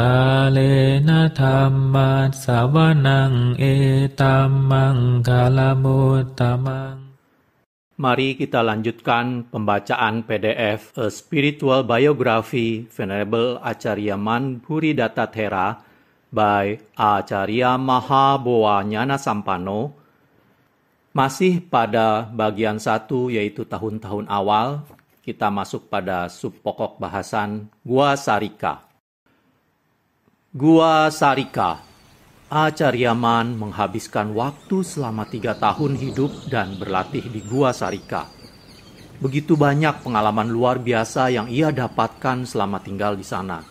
กาเลนะธรรมัสสวนังเอตัมมังคาลมุตตมัง e Mari kita lanjutkan pembacaan PDF A Spiritual Biography Venerable Acharya Data Dattatera by Acharya Mahabowa Nyana Sampano masih pada bagian satu yaitu tahun-tahun awal kita masuk pada subpokok bahasan Gua Sarika. Gua Sarika Acaryaman menghabiskan waktu selama tiga tahun hidup dan berlatih di Gua Sarika. Begitu banyak pengalaman luar biasa yang ia dapatkan selama tinggal di sana,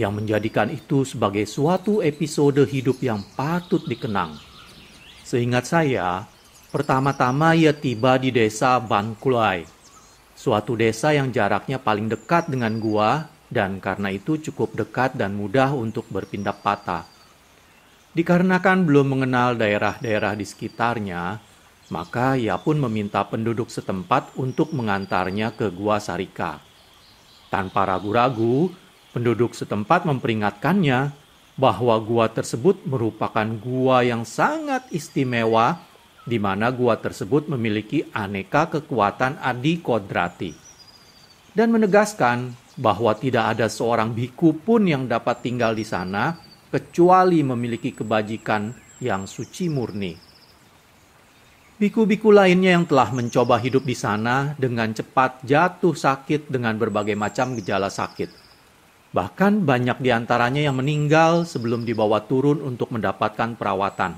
yang menjadikan itu sebagai suatu episode hidup yang patut dikenang. Seingat saya, pertama-tama ia tiba di desa Bankulai, suatu desa yang jaraknya paling dekat dengan gua dan karena itu cukup dekat dan mudah untuk berpindah patah. Dikarenakan belum mengenal daerah-daerah di sekitarnya, maka ia pun meminta penduduk setempat untuk mengantarnya ke Gua Sarika. Tanpa ragu-ragu, penduduk setempat memperingatkannya bahwa gua tersebut merupakan gua yang sangat istimewa di mana gua tersebut memiliki aneka kekuatan adi kodrati. Dan menegaskan bahwa tidak ada seorang biku pun yang dapat tinggal di sana kecuali memiliki kebajikan yang suci murni. Biku-biku lainnya yang telah mencoba hidup di sana dengan cepat jatuh sakit dengan berbagai macam gejala sakit. Bahkan banyak di antaranya yang meninggal sebelum dibawa turun untuk mendapatkan perawatan.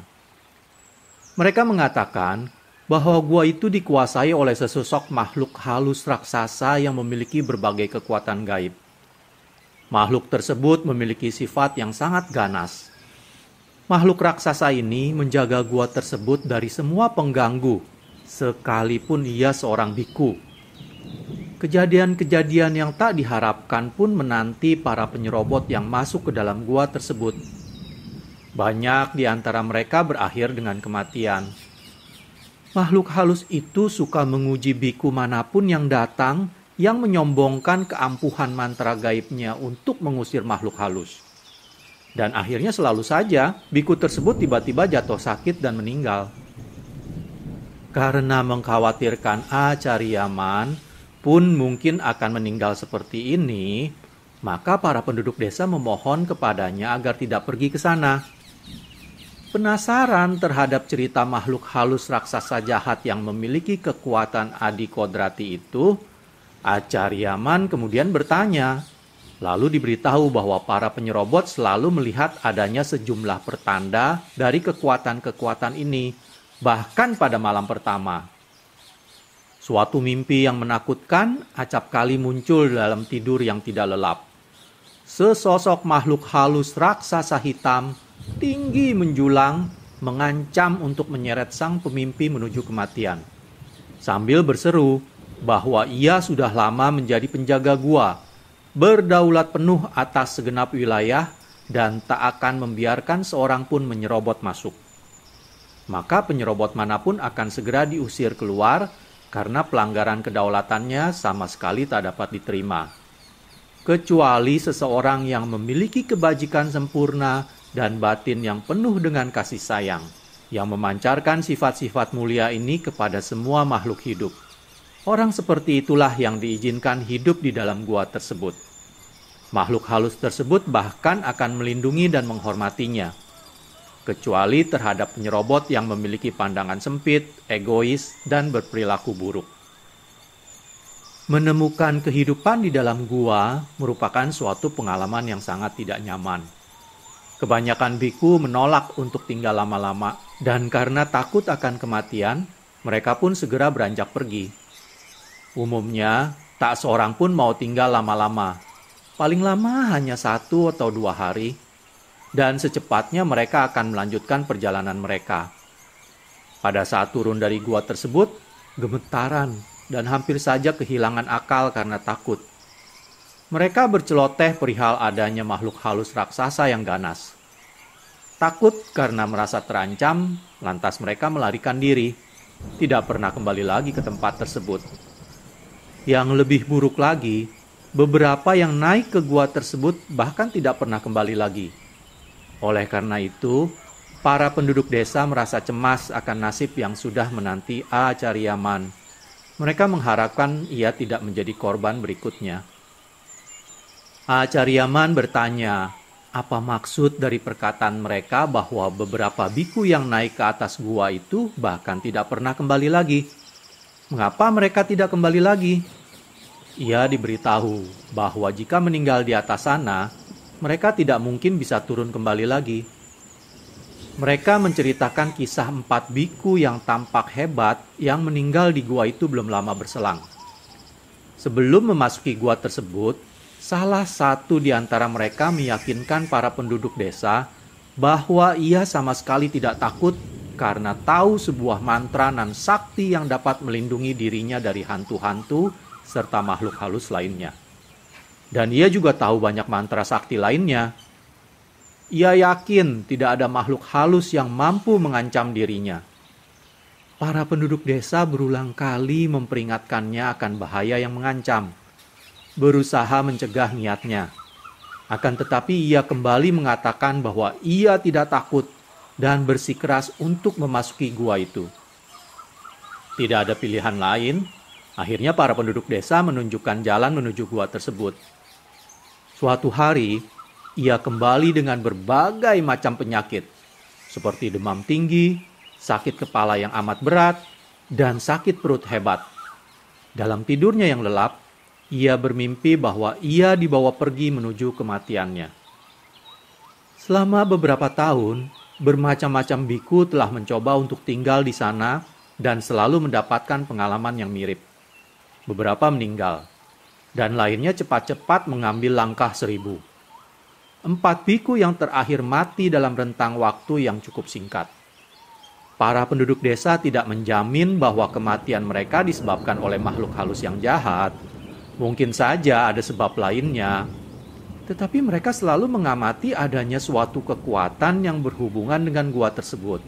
Mereka mengatakan bahwa gua itu dikuasai oleh sesosok makhluk halus raksasa yang memiliki berbagai kekuatan gaib. Makhluk tersebut memiliki sifat yang sangat ganas. Makhluk raksasa ini menjaga gua tersebut dari semua pengganggu, sekalipun ia seorang biku. Kejadian-kejadian yang tak diharapkan pun menanti para penyerobot yang masuk ke dalam gua tersebut. Banyak di antara mereka berakhir dengan kematian. Makhluk halus itu suka menguji biku manapun yang datang yang menyombongkan keampuhan mantra gaibnya untuk mengusir makhluk halus. Dan akhirnya selalu saja biku tersebut tiba-tiba jatuh sakit dan meninggal. Karena mengkhawatirkan Acaryaman pun mungkin akan meninggal seperti ini, maka para penduduk desa memohon kepadanya agar tidak pergi ke sana Penasaran terhadap cerita makhluk halus raksasa jahat yang memiliki kekuatan adi kodrati itu, Acaryaman kemudian bertanya. Lalu diberitahu bahwa para penyerobot selalu melihat adanya sejumlah pertanda dari kekuatan-kekuatan ini, bahkan pada malam pertama. Suatu mimpi yang menakutkan acap kali muncul dalam tidur yang tidak lelap. Sesosok makhluk halus raksasa hitam tinggi menjulang mengancam untuk menyeret sang pemimpi menuju kematian. Sambil berseru bahwa ia sudah lama menjadi penjaga gua, berdaulat penuh atas segenap wilayah dan tak akan membiarkan seorang pun menyerobot masuk. Maka penyerobot manapun akan segera diusir keluar karena pelanggaran kedaulatannya sama sekali tak dapat diterima. Kecuali seseorang yang memiliki kebajikan sempurna dan batin yang penuh dengan kasih sayang, yang memancarkan sifat-sifat mulia ini kepada semua makhluk hidup. Orang seperti itulah yang diizinkan hidup di dalam gua tersebut. Makhluk halus tersebut bahkan akan melindungi dan menghormatinya, kecuali terhadap penyerobot yang memiliki pandangan sempit, egois, dan berperilaku buruk. Menemukan kehidupan di dalam gua merupakan suatu pengalaman yang sangat tidak nyaman Kebanyakan biku menolak untuk tinggal lama-lama, dan karena takut akan kematian, mereka pun segera beranjak pergi. Umumnya, tak seorang pun mau tinggal lama-lama, paling lama hanya satu atau dua hari, dan secepatnya mereka akan melanjutkan perjalanan mereka. Pada saat turun dari gua tersebut, gemetaran dan hampir saja kehilangan akal karena takut. Mereka berceloteh perihal adanya makhluk halus raksasa yang ganas. Takut karena merasa terancam, lantas mereka melarikan diri, tidak pernah kembali lagi ke tempat tersebut. Yang lebih buruk lagi, beberapa yang naik ke gua tersebut bahkan tidak pernah kembali lagi. Oleh karena itu, para penduduk desa merasa cemas akan nasib yang sudah menanti A. Cariaman. Mereka mengharapkan ia tidak menjadi korban berikutnya. Acaryaman bertanya, apa maksud dari perkataan mereka bahwa beberapa biku yang naik ke atas gua itu bahkan tidak pernah kembali lagi? Mengapa mereka tidak kembali lagi? Ia diberitahu bahwa jika meninggal di atas sana, mereka tidak mungkin bisa turun kembali lagi. Mereka menceritakan kisah empat biku yang tampak hebat yang meninggal di gua itu belum lama berselang. Sebelum memasuki gua tersebut, Salah satu di antara mereka meyakinkan para penduduk desa bahwa ia sama sekali tidak takut karena tahu sebuah mantra nan sakti yang dapat melindungi dirinya dari hantu-hantu serta makhluk halus lainnya. Dan ia juga tahu banyak mantra sakti lainnya. Ia yakin tidak ada makhluk halus yang mampu mengancam dirinya. Para penduduk desa berulang kali memperingatkannya akan bahaya yang mengancam berusaha mencegah niatnya. Akan tetapi ia kembali mengatakan bahwa ia tidak takut dan bersikeras untuk memasuki gua itu. Tidak ada pilihan lain, akhirnya para penduduk desa menunjukkan jalan menuju gua tersebut. Suatu hari, ia kembali dengan berbagai macam penyakit, seperti demam tinggi, sakit kepala yang amat berat, dan sakit perut hebat. Dalam tidurnya yang lelap, ia bermimpi bahwa ia dibawa pergi menuju kematiannya. Selama beberapa tahun, bermacam-macam biku telah mencoba untuk tinggal di sana dan selalu mendapatkan pengalaman yang mirip. Beberapa meninggal, dan lainnya cepat-cepat mengambil langkah seribu. Empat biku yang terakhir mati dalam rentang waktu yang cukup singkat. Para penduduk desa tidak menjamin bahwa kematian mereka disebabkan oleh makhluk halus yang jahat, Mungkin saja ada sebab lainnya, tetapi mereka selalu mengamati adanya suatu kekuatan yang berhubungan dengan gua tersebut.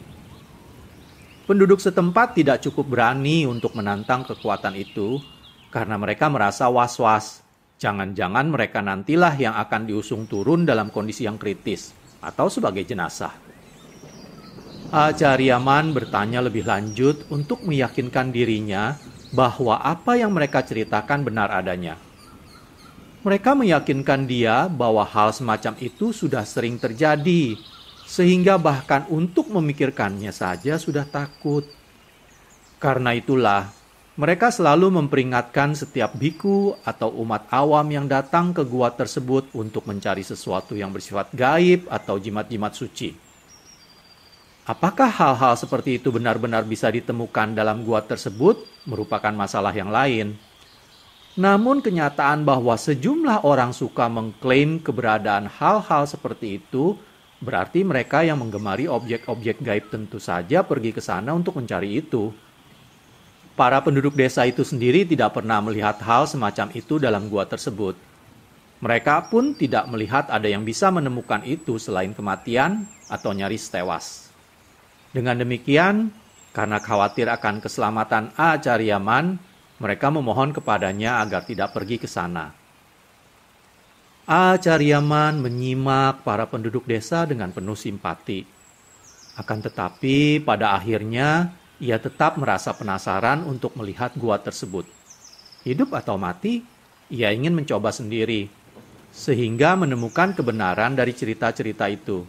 Penduduk setempat tidak cukup berani untuk menantang kekuatan itu karena mereka merasa was-was. Jangan-jangan mereka nantilah yang akan diusung turun dalam kondisi yang kritis atau sebagai jenazah. Acaryaman bertanya lebih lanjut untuk meyakinkan dirinya bahwa apa yang mereka ceritakan benar adanya. Mereka meyakinkan dia bahwa hal semacam itu sudah sering terjadi, sehingga bahkan untuk memikirkannya saja sudah takut. Karena itulah, mereka selalu memperingatkan setiap biku atau umat awam yang datang ke gua tersebut untuk mencari sesuatu yang bersifat gaib atau jimat-jimat suci. Apakah hal-hal seperti itu benar-benar bisa ditemukan dalam gua tersebut merupakan masalah yang lain. Namun kenyataan bahwa sejumlah orang suka mengklaim keberadaan hal-hal seperti itu berarti mereka yang menggemari objek-objek gaib tentu saja pergi ke sana untuk mencari itu. Para penduduk desa itu sendiri tidak pernah melihat hal semacam itu dalam gua tersebut. Mereka pun tidak melihat ada yang bisa menemukan itu selain kematian atau nyaris tewas. Dengan demikian, karena khawatir akan keselamatan A. Cariaman, mereka memohon kepadanya agar tidak pergi ke sana. A. Cariaman menyimak para penduduk desa dengan penuh simpati. Akan tetapi, pada akhirnya ia tetap merasa penasaran untuk melihat gua tersebut. Hidup atau mati, ia ingin mencoba sendiri, sehingga menemukan kebenaran dari cerita-cerita itu.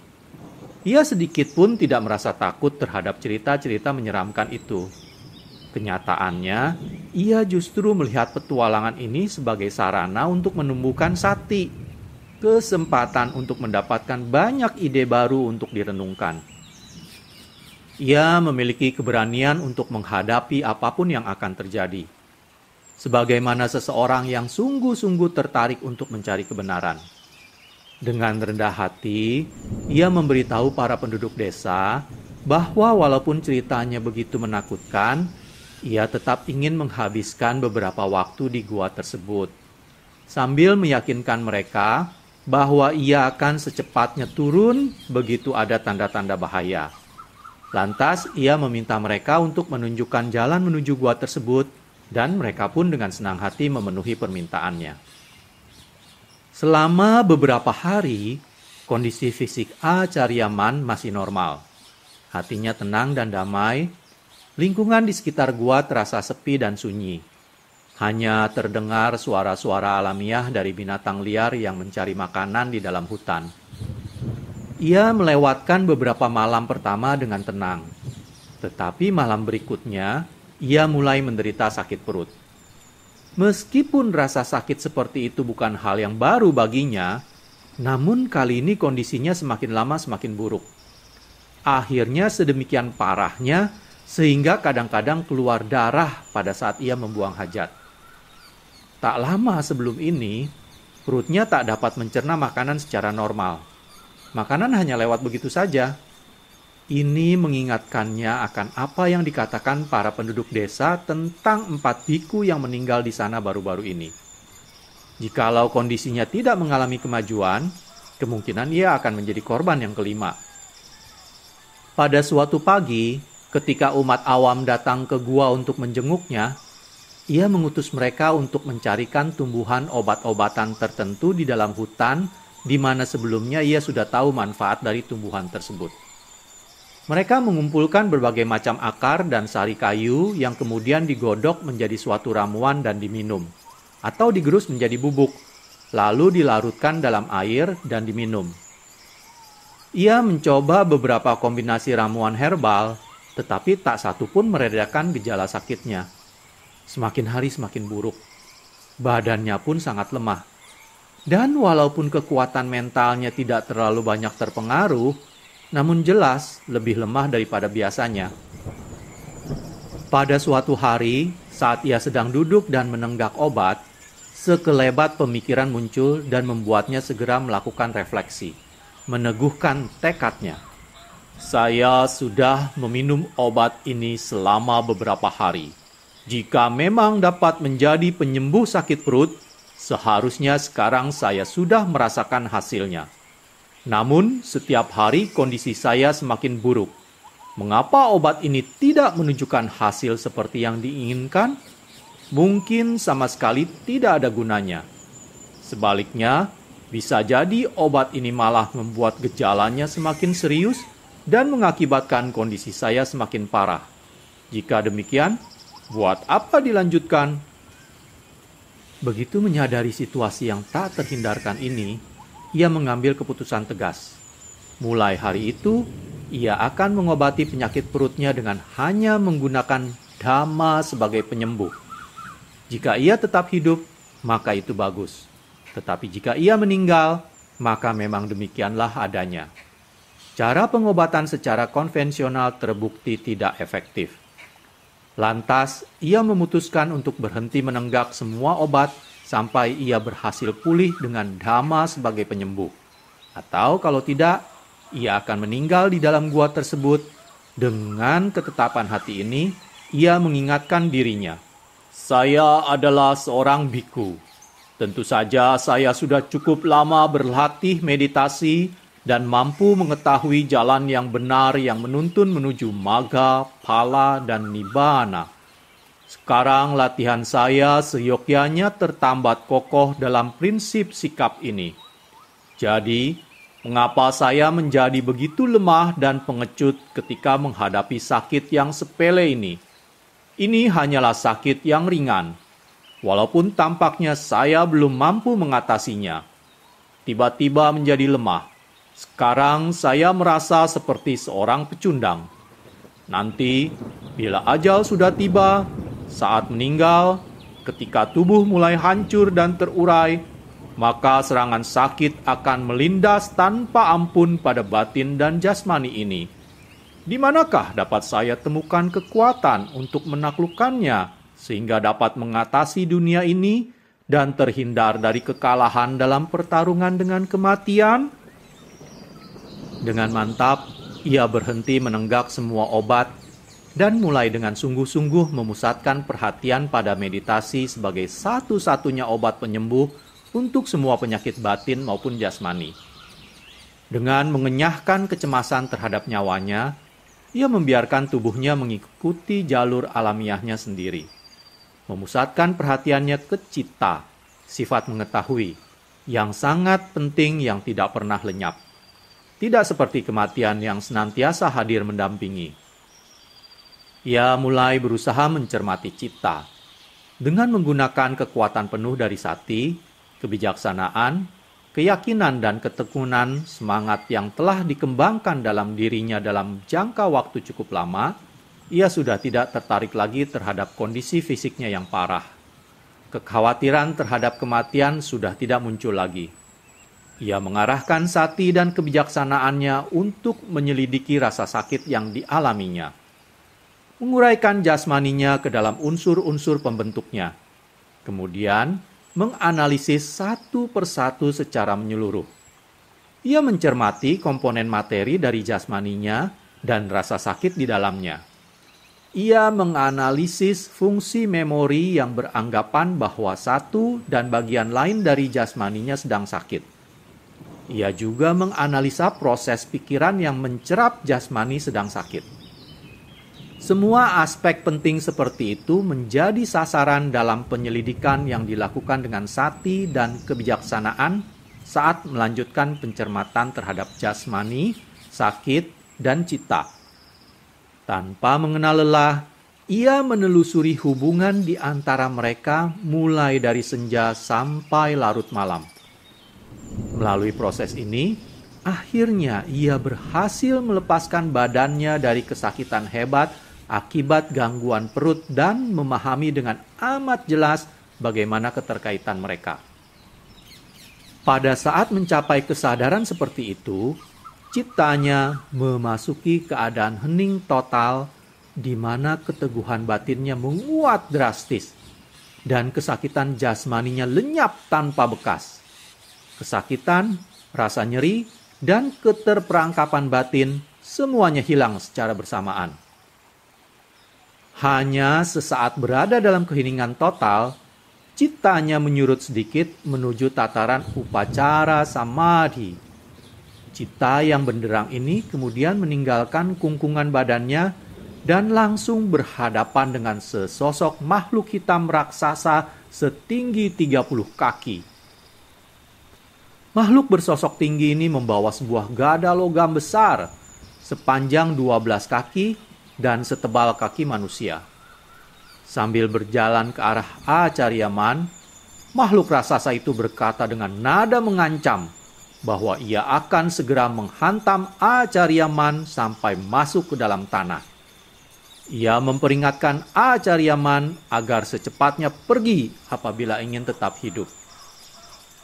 Ia sedikit pun tidak merasa takut terhadap cerita-cerita menyeramkan itu. Kenyataannya, ia justru melihat petualangan ini sebagai sarana untuk menumbuhkan sati, kesempatan untuk mendapatkan banyak ide baru untuk direnungkan. Ia memiliki keberanian untuk menghadapi apapun yang akan terjadi, sebagaimana seseorang yang sungguh-sungguh tertarik untuk mencari kebenaran. Dengan rendah hati, ia memberitahu para penduduk desa bahwa walaupun ceritanya begitu menakutkan, ia tetap ingin menghabiskan beberapa waktu di gua tersebut. Sambil meyakinkan mereka bahwa ia akan secepatnya turun begitu ada tanda-tanda bahaya. Lantas ia meminta mereka untuk menunjukkan jalan menuju gua tersebut dan mereka pun dengan senang hati memenuhi permintaannya. Selama beberapa hari, kondisi fisik A Cariaman masih normal. Hatinya tenang dan damai. Lingkungan di sekitar gua terasa sepi dan sunyi. Hanya terdengar suara-suara alamiah dari binatang liar yang mencari makanan di dalam hutan. Ia melewatkan beberapa malam pertama dengan tenang. Tetapi malam berikutnya, ia mulai menderita sakit perut. Meskipun rasa sakit seperti itu bukan hal yang baru baginya, namun kali ini kondisinya semakin lama semakin buruk. Akhirnya sedemikian parahnya sehingga kadang-kadang keluar darah pada saat ia membuang hajat. Tak lama sebelum ini, perutnya tak dapat mencerna makanan secara normal. Makanan hanya lewat begitu saja, ini mengingatkannya akan apa yang dikatakan para penduduk desa tentang empat biku yang meninggal di sana baru-baru ini. Jikalau kondisinya tidak mengalami kemajuan, kemungkinan ia akan menjadi korban yang kelima. Pada suatu pagi, ketika umat awam datang ke gua untuk menjenguknya, ia mengutus mereka untuk mencarikan tumbuhan obat-obatan tertentu di dalam hutan, di mana sebelumnya ia sudah tahu manfaat dari tumbuhan tersebut. Mereka mengumpulkan berbagai macam akar dan sari kayu yang kemudian digodok menjadi suatu ramuan dan diminum, atau digerus menjadi bubuk, lalu dilarutkan dalam air dan diminum. Ia mencoba beberapa kombinasi ramuan herbal, tetapi tak satu pun meredakan gejala sakitnya. Semakin hari semakin buruk. Badannya pun sangat lemah. Dan walaupun kekuatan mentalnya tidak terlalu banyak terpengaruh, namun jelas lebih lemah daripada biasanya. Pada suatu hari, saat ia sedang duduk dan menenggak obat, sekelebat pemikiran muncul dan membuatnya segera melakukan refleksi, meneguhkan tekadnya. Saya sudah meminum obat ini selama beberapa hari. Jika memang dapat menjadi penyembuh sakit perut, seharusnya sekarang saya sudah merasakan hasilnya namun, setiap hari kondisi saya semakin buruk. Mengapa obat ini tidak menunjukkan hasil seperti yang diinginkan? Mungkin sama sekali tidak ada gunanya. Sebaliknya, bisa jadi obat ini malah membuat gejalanya semakin serius dan mengakibatkan kondisi saya semakin parah. Jika demikian, buat apa dilanjutkan? Begitu menyadari situasi yang tak terhindarkan ini, ia mengambil keputusan tegas. Mulai hari itu, ia akan mengobati penyakit perutnya dengan hanya menggunakan dhamma sebagai penyembuh. Jika ia tetap hidup, maka itu bagus. Tetapi jika ia meninggal, maka memang demikianlah adanya. Cara pengobatan secara konvensional terbukti tidak efektif. Lantas, ia memutuskan untuk berhenti menenggak semua obat sampai ia berhasil pulih dengan dhamma sebagai penyembuh. Atau kalau tidak, ia akan meninggal di dalam gua tersebut. Dengan ketetapan hati ini, ia mengingatkan dirinya, "Saya adalah seorang biku. Tentu saja saya sudah cukup lama berlatih meditasi dan mampu mengetahui jalan yang benar yang menuntun menuju maga, pala, dan nibbana." Sekarang latihan saya seyogyanya tertambat kokoh dalam prinsip sikap ini. Jadi, mengapa saya menjadi begitu lemah dan pengecut ketika menghadapi sakit yang sepele ini? Ini hanyalah sakit yang ringan, walaupun tampaknya saya belum mampu mengatasinya. Tiba-tiba menjadi lemah. Sekarang saya merasa seperti seorang pecundang. Nanti, bila ajal sudah tiba, saat meninggal, ketika tubuh mulai hancur dan terurai, maka serangan sakit akan melindas tanpa ampun pada batin dan jasmani ini. Di manakah dapat saya temukan kekuatan untuk menaklukkannya sehingga dapat mengatasi dunia ini dan terhindar dari kekalahan dalam pertarungan dengan kematian? Dengan mantap, ia berhenti menenggak semua obat dan mulai dengan sungguh-sungguh memusatkan perhatian pada meditasi sebagai satu-satunya obat penyembuh untuk semua penyakit batin maupun jasmani. Dengan mengenyahkan kecemasan terhadap nyawanya, ia membiarkan tubuhnya mengikuti jalur alamiahnya sendiri. Memusatkan perhatiannya ke cita, sifat mengetahui, yang sangat penting yang tidak pernah lenyap. Tidak seperti kematian yang senantiasa hadir mendampingi ia mulai berusaha mencermati cipta. Dengan menggunakan kekuatan penuh dari sati, kebijaksanaan, keyakinan dan ketekunan semangat yang telah dikembangkan dalam dirinya dalam jangka waktu cukup lama, ia sudah tidak tertarik lagi terhadap kondisi fisiknya yang parah. Kekhawatiran terhadap kematian sudah tidak muncul lagi. Ia mengarahkan sati dan kebijaksanaannya untuk menyelidiki rasa sakit yang dialaminya menguraikan jasmaninya ke dalam unsur-unsur pembentuknya, kemudian menganalisis satu persatu secara menyeluruh. Ia mencermati komponen materi dari jasmaninya dan rasa sakit di dalamnya. Ia menganalisis fungsi memori yang beranggapan bahwa satu dan bagian lain dari jasmaninya sedang sakit. Ia juga menganalisa proses pikiran yang mencerap jasmani sedang sakit semua aspek penting seperti itu menjadi sasaran dalam penyelidikan yang dilakukan dengan sati dan kebijaksanaan saat melanjutkan pencermatan terhadap jasmani, sakit, dan cita. Tanpa mengenal lelah, ia menelusuri hubungan di antara mereka mulai dari senja sampai larut malam. Melalui proses ini, akhirnya ia berhasil melepaskan badannya dari kesakitan hebat akibat gangguan perut dan memahami dengan amat jelas bagaimana keterkaitan mereka. Pada saat mencapai kesadaran seperti itu, ciptanya memasuki keadaan hening total di mana keteguhan batinnya menguat drastis dan kesakitan jasmaninya lenyap tanpa bekas. Kesakitan, rasa nyeri, dan keterperangkapan batin semuanya hilang secara bersamaan. Hanya sesaat berada dalam keheningan total, citanya menyurut sedikit menuju tataran upacara samadhi. Cita yang benderang ini kemudian meninggalkan kungkungan badannya dan langsung berhadapan dengan sesosok makhluk hitam raksasa setinggi 30 kaki. Makhluk bersosok tinggi ini membawa sebuah gada logam besar sepanjang 12 kaki dan setebal kaki manusia. Sambil berjalan ke arah Acaryaman, makhluk raksasa itu berkata dengan nada mengancam bahwa ia akan segera menghantam Acaryaman sampai masuk ke dalam tanah. Ia memperingatkan Acaryaman agar secepatnya pergi apabila ingin tetap hidup.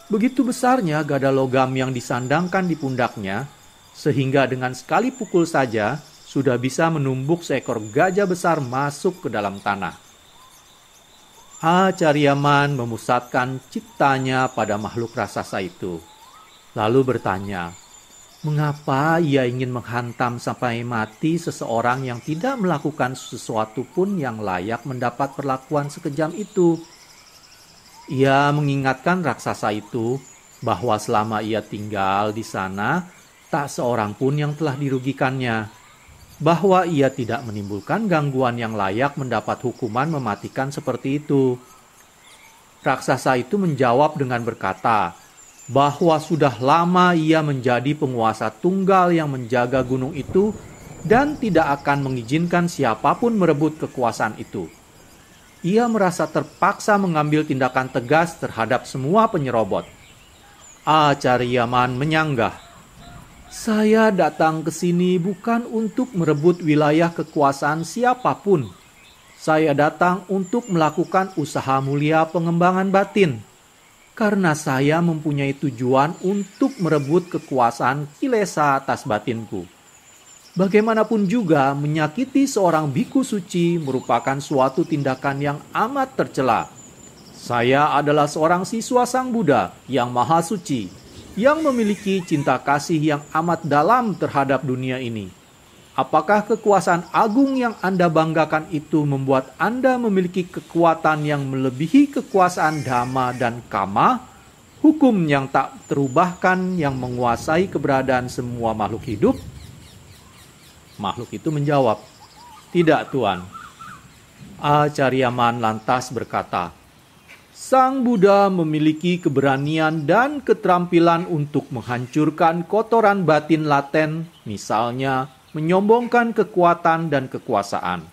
Begitu besarnya gada logam yang disandangkan di pundaknya, sehingga dengan sekali pukul saja sudah bisa menumbuk seekor gajah besar masuk ke dalam tanah. Acaryaman memusatkan ciptanya pada makhluk raksasa itu, lalu bertanya, mengapa ia ingin menghantam sampai mati seseorang yang tidak melakukan sesuatu pun yang layak mendapat perlakuan sekejam itu. Ia mengingatkan raksasa itu bahwa selama ia tinggal di sana, tak seorang pun yang telah dirugikannya bahwa ia tidak menimbulkan gangguan yang layak mendapat hukuman mematikan seperti itu. Raksasa itu menjawab dengan berkata, bahwa sudah lama ia menjadi penguasa tunggal yang menjaga gunung itu dan tidak akan mengizinkan siapapun merebut kekuasaan itu. Ia merasa terpaksa mengambil tindakan tegas terhadap semua penyerobot. Acaryaman menyanggah saya datang ke sini bukan untuk merebut wilayah kekuasaan siapapun. Saya datang untuk melakukan usaha mulia pengembangan batin, karena saya mempunyai tujuan untuk merebut kekuasaan kilesa atas batinku. Bagaimanapun juga, menyakiti seorang biku suci merupakan suatu tindakan yang amat tercela. Saya adalah seorang siswa Sang Buddha yang Maha Suci yang memiliki cinta kasih yang amat dalam terhadap dunia ini. Apakah kekuasaan agung yang Anda banggakan itu membuat Anda memiliki kekuatan yang melebihi kekuasaan dhamma dan kama, hukum yang tak terubahkan yang menguasai keberadaan semua makhluk hidup? Makhluk itu menjawab, "Tidak, Tuhan. Acaryaman lantas berkata, Sang Buddha memiliki keberanian dan keterampilan untuk menghancurkan kotoran batin laten, misalnya menyombongkan kekuatan dan kekuasaan.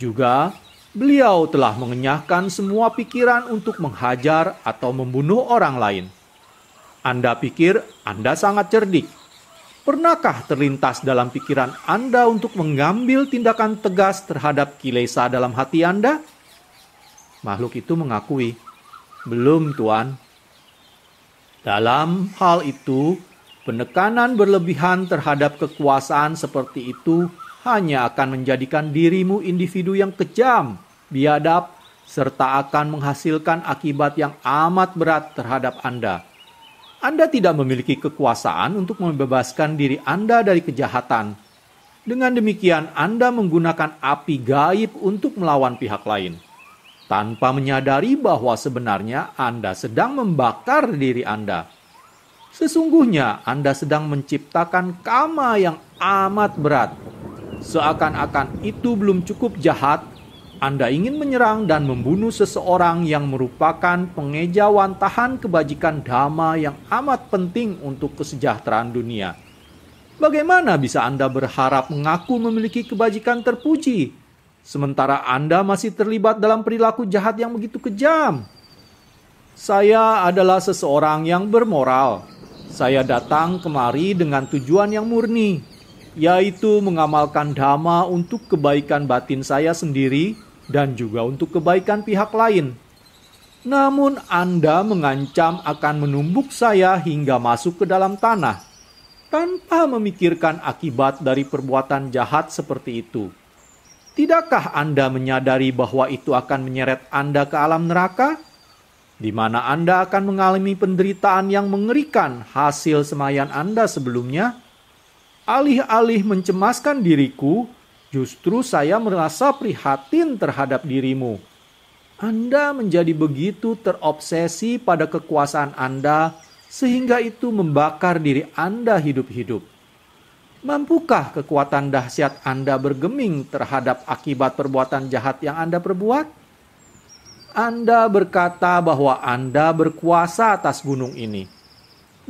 Juga, beliau telah mengenyahkan semua pikiran untuk menghajar atau membunuh orang lain. Anda pikir Anda sangat cerdik. Pernahkah terlintas dalam pikiran Anda untuk mengambil tindakan tegas terhadap kilesa dalam hati Anda? Makhluk itu mengakui, "Belum, Tuan." Dalam hal itu, penekanan berlebihan terhadap kekuasaan seperti itu hanya akan menjadikan dirimu individu yang kejam, biadab, serta akan menghasilkan akibat yang amat berat terhadap Anda. Anda tidak memiliki kekuasaan untuk membebaskan diri Anda dari kejahatan. Dengan demikian, Anda menggunakan api gaib untuk melawan pihak lain tanpa menyadari bahwa sebenarnya Anda sedang membakar diri Anda. Sesungguhnya Anda sedang menciptakan karma yang amat berat. Seakan-akan itu belum cukup jahat, Anda ingin menyerang dan membunuh seseorang yang merupakan pengejawan tahan kebajikan dhamma yang amat penting untuk kesejahteraan dunia. Bagaimana bisa Anda berharap mengaku memiliki kebajikan terpuji Sementara Anda masih terlibat dalam perilaku jahat yang begitu kejam. Saya adalah seseorang yang bermoral. Saya datang kemari dengan tujuan yang murni, yaitu mengamalkan dhamma untuk kebaikan batin saya sendiri dan juga untuk kebaikan pihak lain. Namun, Anda mengancam akan menumbuk saya hingga masuk ke dalam tanah tanpa memikirkan akibat dari perbuatan jahat seperti itu. Tidakkah Anda menyadari bahwa itu akan menyeret Anda ke alam neraka? Di mana Anda akan mengalami penderitaan yang mengerikan hasil semayan Anda sebelumnya? Alih-alih mencemaskan diriku, justru saya merasa prihatin terhadap dirimu. Anda menjadi begitu terobsesi pada kekuasaan Anda sehingga itu membakar diri Anda hidup-hidup. Mampukah kekuatan dahsyat Anda bergeming terhadap akibat perbuatan jahat yang Anda perbuat? Anda berkata bahwa Anda berkuasa atas gunung ini.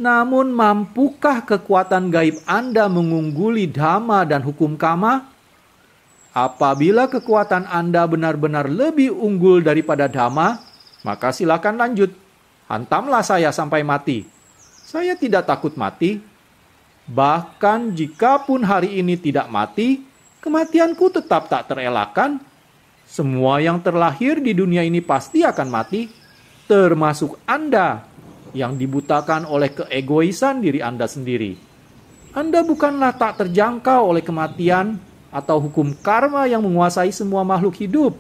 Namun, mampukah kekuatan gaib Anda mengungguli dhamma dan hukum kama? Apabila kekuatan Anda benar-benar lebih unggul daripada dhamma, maka silakan lanjut. Hantamlah saya sampai mati. Saya tidak takut mati Bahkan jikapun hari ini tidak mati, kematianku tetap tak terelakkan. Semua yang terlahir di dunia ini pasti akan mati, termasuk Anda yang dibutakan oleh keegoisan diri Anda sendiri. Anda bukanlah tak terjangkau oleh kematian atau hukum karma yang menguasai semua makhluk hidup.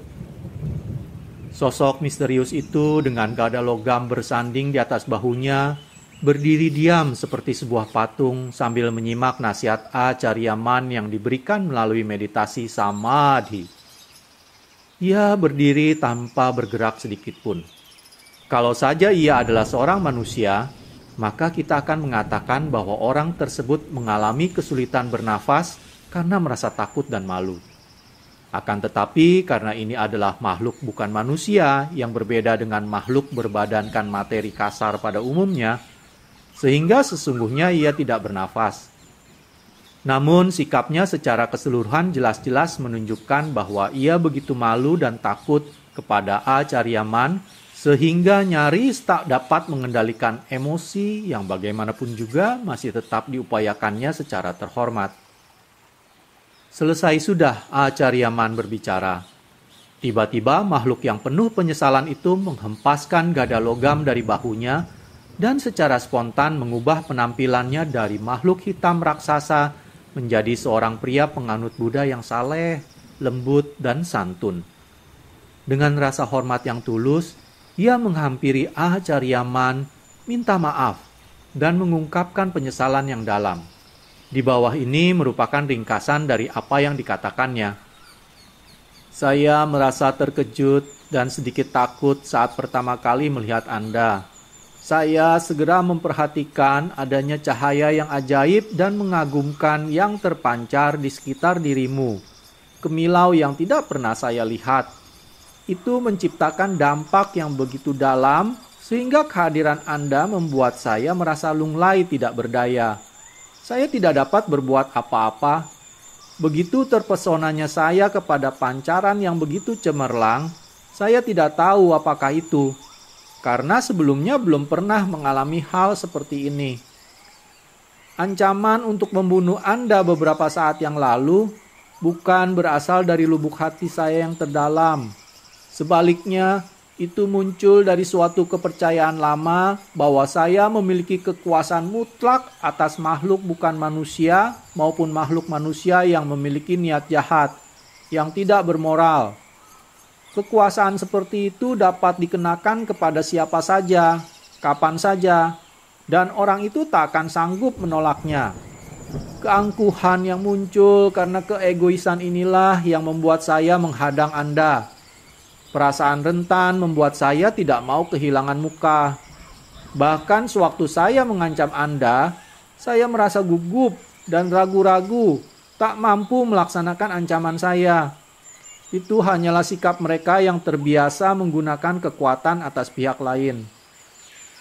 Sosok misterius itu dengan gada logam bersanding di atas bahunya berdiri diam seperti sebuah patung sambil menyimak nasihat Acaryaman yang diberikan melalui meditasi samadhi. Ia berdiri tanpa bergerak sedikit pun. Kalau saja ia adalah seorang manusia, maka kita akan mengatakan bahwa orang tersebut mengalami kesulitan bernafas karena merasa takut dan malu. Akan tetapi, karena ini adalah makhluk bukan manusia yang berbeda dengan makhluk berbadankan materi kasar pada umumnya, sehingga sesungguhnya ia tidak bernafas. Namun sikapnya secara keseluruhan jelas-jelas menunjukkan bahwa ia begitu malu dan takut kepada A. sehingga nyaris tak dapat mengendalikan emosi yang bagaimanapun juga masih tetap diupayakannya secara terhormat. Selesai sudah A. berbicara. Tiba-tiba makhluk yang penuh penyesalan itu menghempaskan gada logam dari bahunya dan secara spontan mengubah penampilannya dari makhluk hitam raksasa menjadi seorang pria penganut Buddha yang saleh, lembut, dan santun. Dengan rasa hormat yang tulus, ia menghampiri Acaryaman, ah minta maaf, dan mengungkapkan penyesalan yang dalam. Di bawah ini merupakan ringkasan dari apa yang dikatakannya. Saya merasa terkejut dan sedikit takut saat pertama kali melihat Anda saya segera memperhatikan adanya cahaya yang ajaib dan mengagumkan yang terpancar di sekitar dirimu. Kemilau yang tidak pernah saya lihat. Itu menciptakan dampak yang begitu dalam sehingga kehadiran Anda membuat saya merasa lunglai tidak berdaya. Saya tidak dapat berbuat apa-apa. Begitu terpesonanya saya kepada pancaran yang begitu cemerlang, saya tidak tahu apakah itu karena sebelumnya belum pernah mengalami hal seperti ini. Ancaman untuk membunuh Anda beberapa saat yang lalu bukan berasal dari lubuk hati saya yang terdalam. Sebaliknya, itu muncul dari suatu kepercayaan lama bahwa saya memiliki kekuasaan mutlak atas makhluk bukan manusia maupun makhluk manusia yang memiliki niat jahat yang tidak bermoral. Kekuasaan seperti itu dapat dikenakan kepada siapa saja, kapan saja, dan orang itu tak akan sanggup menolaknya. Keangkuhan yang muncul karena keegoisan inilah yang membuat saya menghadang Anda. Perasaan rentan membuat saya tidak mau kehilangan muka. Bahkan sewaktu saya mengancam Anda, saya merasa gugup dan ragu-ragu, tak mampu melaksanakan ancaman saya itu hanyalah sikap mereka yang terbiasa menggunakan kekuatan atas pihak lain.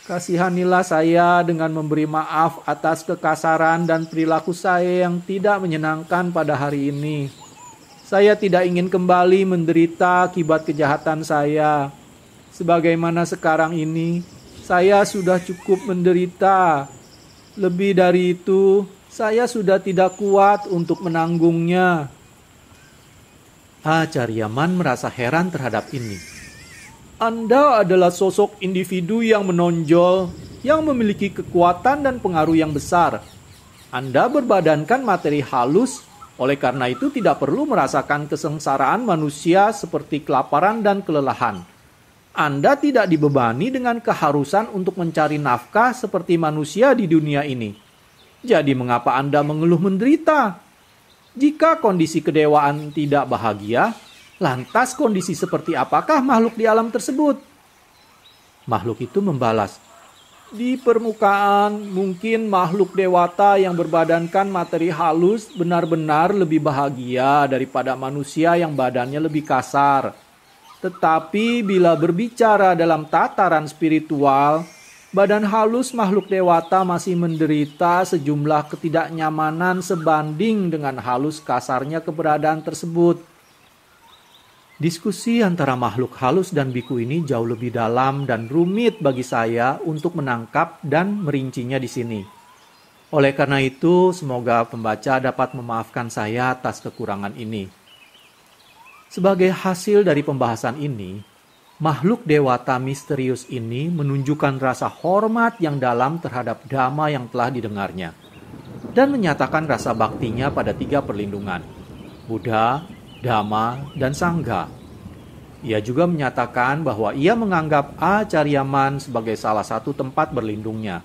Kasihanilah saya dengan memberi maaf atas kekasaran dan perilaku saya yang tidak menyenangkan pada hari ini. Saya tidak ingin kembali menderita akibat kejahatan saya. Sebagaimana sekarang ini, saya sudah cukup menderita. Lebih dari itu, saya sudah tidak kuat untuk menanggungnya. Acariaman merasa heran terhadap ini. Anda adalah sosok individu yang menonjol, yang memiliki kekuatan dan pengaruh yang besar. Anda berbadankan materi halus, oleh karena itu tidak perlu merasakan kesengsaraan manusia seperti kelaparan dan kelelahan. Anda tidak dibebani dengan keharusan untuk mencari nafkah seperti manusia di dunia ini. Jadi mengapa Anda mengeluh menderita? Jika kondisi kedewaan tidak bahagia, lantas kondisi seperti apakah makhluk di alam tersebut? Makhluk itu membalas, di permukaan mungkin makhluk dewata yang berbadankan materi halus benar-benar lebih bahagia daripada manusia yang badannya lebih kasar. Tetapi bila berbicara dalam tataran spiritual, badan halus makhluk dewata masih menderita sejumlah ketidaknyamanan sebanding dengan halus kasarnya keberadaan tersebut. Diskusi antara makhluk halus dan biku ini jauh lebih dalam dan rumit bagi saya untuk menangkap dan merincinya di sini. Oleh karena itu, semoga pembaca dapat memaafkan saya atas kekurangan ini. Sebagai hasil dari pembahasan ini, Makhluk dewata misterius ini menunjukkan rasa hormat yang dalam terhadap dhamma yang telah didengarnya dan menyatakan rasa baktinya pada tiga perlindungan, Buddha, Dhamma, dan Sangha. Ia juga menyatakan bahwa ia menganggap Acaryaman sebagai salah satu tempat berlindungnya,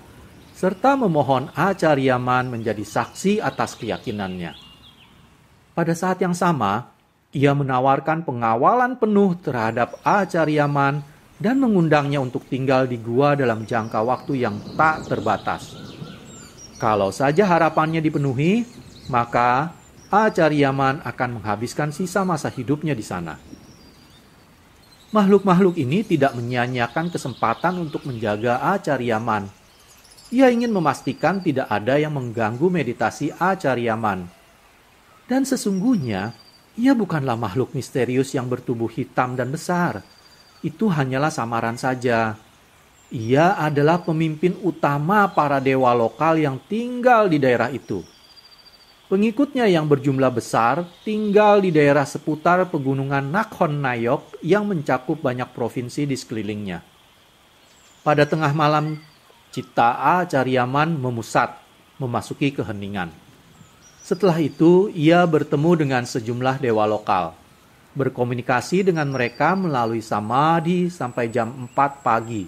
serta memohon Acaryaman menjadi saksi atas keyakinannya. Pada saat yang sama, ia menawarkan pengawalan penuh terhadap Acaryaman dan mengundangnya untuk tinggal di gua dalam jangka waktu yang tak terbatas. Kalau saja harapannya dipenuhi, maka Acaryaman akan menghabiskan sisa masa hidupnya di sana. Makhluk-makhluk ini tidak menyanyiakan kesempatan untuk menjaga Acaryaman. Ia ingin memastikan tidak ada yang mengganggu meditasi Acaryaman. Dan sesungguhnya, ia bukanlah makhluk misterius yang bertubuh hitam dan besar. Itu hanyalah samaran saja. Ia adalah pemimpin utama para dewa lokal yang tinggal di daerah itu. Pengikutnya yang berjumlah besar tinggal di daerah seputar pegunungan Nakhon Nayok yang mencakup banyak provinsi di sekelilingnya. Pada tengah malam, Citaa Cariaman memusat, memasuki keheningan. Setelah itu, ia bertemu dengan sejumlah dewa lokal, berkomunikasi dengan mereka melalui samadhi sampai jam 4 pagi.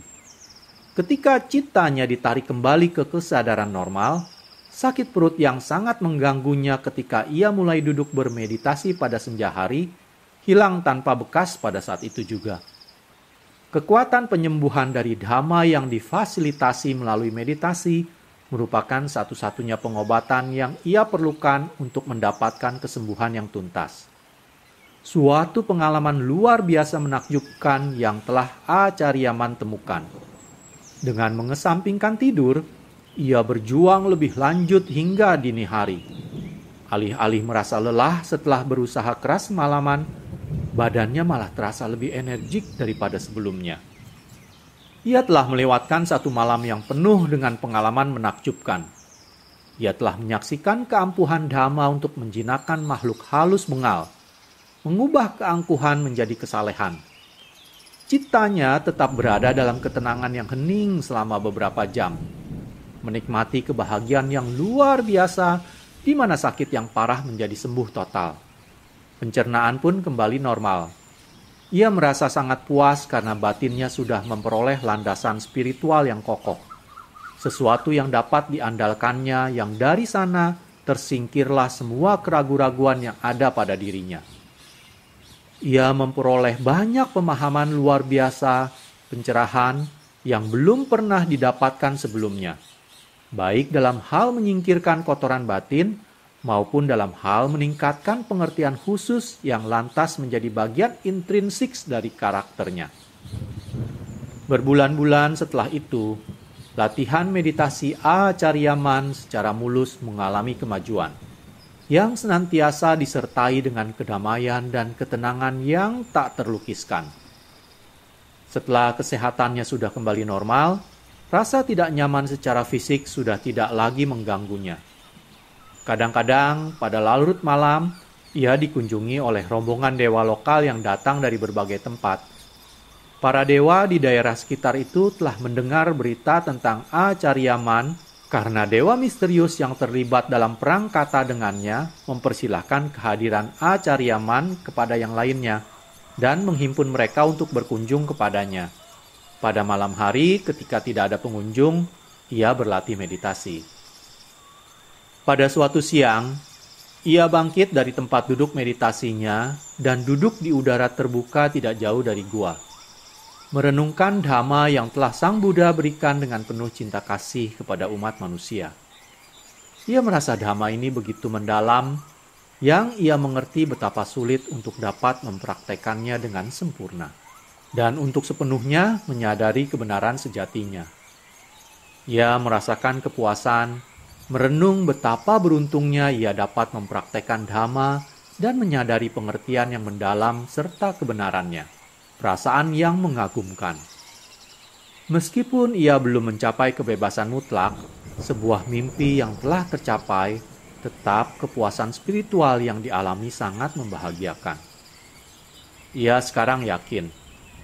Ketika citanya ditarik kembali ke kesadaran normal, sakit perut yang sangat mengganggunya ketika ia mulai duduk bermeditasi pada senja hari, hilang tanpa bekas pada saat itu juga. Kekuatan penyembuhan dari dhamma yang difasilitasi melalui meditasi merupakan satu-satunya pengobatan yang ia perlukan untuk mendapatkan kesembuhan yang tuntas. Suatu pengalaman luar biasa menakjubkan yang telah Acaryaman temukan. Dengan mengesampingkan tidur, ia berjuang lebih lanjut hingga dini hari. Alih-alih merasa lelah setelah berusaha keras malaman, badannya malah terasa lebih energik daripada sebelumnya ia telah melewatkan satu malam yang penuh dengan pengalaman menakjubkan. Ia telah menyaksikan keampuhan Dhamma untuk menjinakkan makhluk halus bengal, mengubah keangkuhan menjadi kesalehan. Citanya tetap berada dalam ketenangan yang hening selama beberapa jam, menikmati kebahagiaan yang luar biasa di mana sakit yang parah menjadi sembuh total. Pencernaan pun kembali normal ia merasa sangat puas karena batinnya sudah memperoleh landasan spiritual yang kokoh. Sesuatu yang dapat diandalkannya yang dari sana tersingkirlah semua keraguan-raguan yang ada pada dirinya. Ia memperoleh banyak pemahaman luar biasa, pencerahan yang belum pernah didapatkan sebelumnya, baik dalam hal menyingkirkan kotoran batin maupun dalam hal meningkatkan pengertian khusus yang lantas menjadi bagian intrinsik dari karakternya. Berbulan-bulan setelah itu, latihan meditasi Acaryaman secara mulus mengalami kemajuan yang senantiasa disertai dengan kedamaian dan ketenangan yang tak terlukiskan. Setelah kesehatannya sudah kembali normal, rasa tidak nyaman secara fisik sudah tidak lagi mengganggunya Kadang-kadang pada larut malam, ia dikunjungi oleh rombongan dewa lokal yang datang dari berbagai tempat. Para dewa di daerah sekitar itu telah mendengar berita tentang Acaryaman karena dewa misterius yang terlibat dalam perang kata dengannya mempersilahkan kehadiran Acaryaman kepada yang lainnya dan menghimpun mereka untuk berkunjung kepadanya. Pada malam hari, ketika tidak ada pengunjung, ia berlatih meditasi. Pada suatu siang, ia bangkit dari tempat duduk meditasinya dan duduk di udara terbuka tidak jauh dari gua. Merenungkan dhamma yang telah Sang Buddha berikan dengan penuh cinta kasih kepada umat manusia. Ia merasa dhamma ini begitu mendalam yang ia mengerti betapa sulit untuk dapat mempraktekannya dengan sempurna dan untuk sepenuhnya menyadari kebenaran sejatinya. Ia merasakan kepuasan merenung betapa beruntungnya ia dapat mempraktekkan dhamma dan menyadari pengertian yang mendalam serta kebenarannya, perasaan yang mengagumkan. Meskipun ia belum mencapai kebebasan mutlak, sebuah mimpi yang telah tercapai, tetap kepuasan spiritual yang dialami sangat membahagiakan. Ia sekarang yakin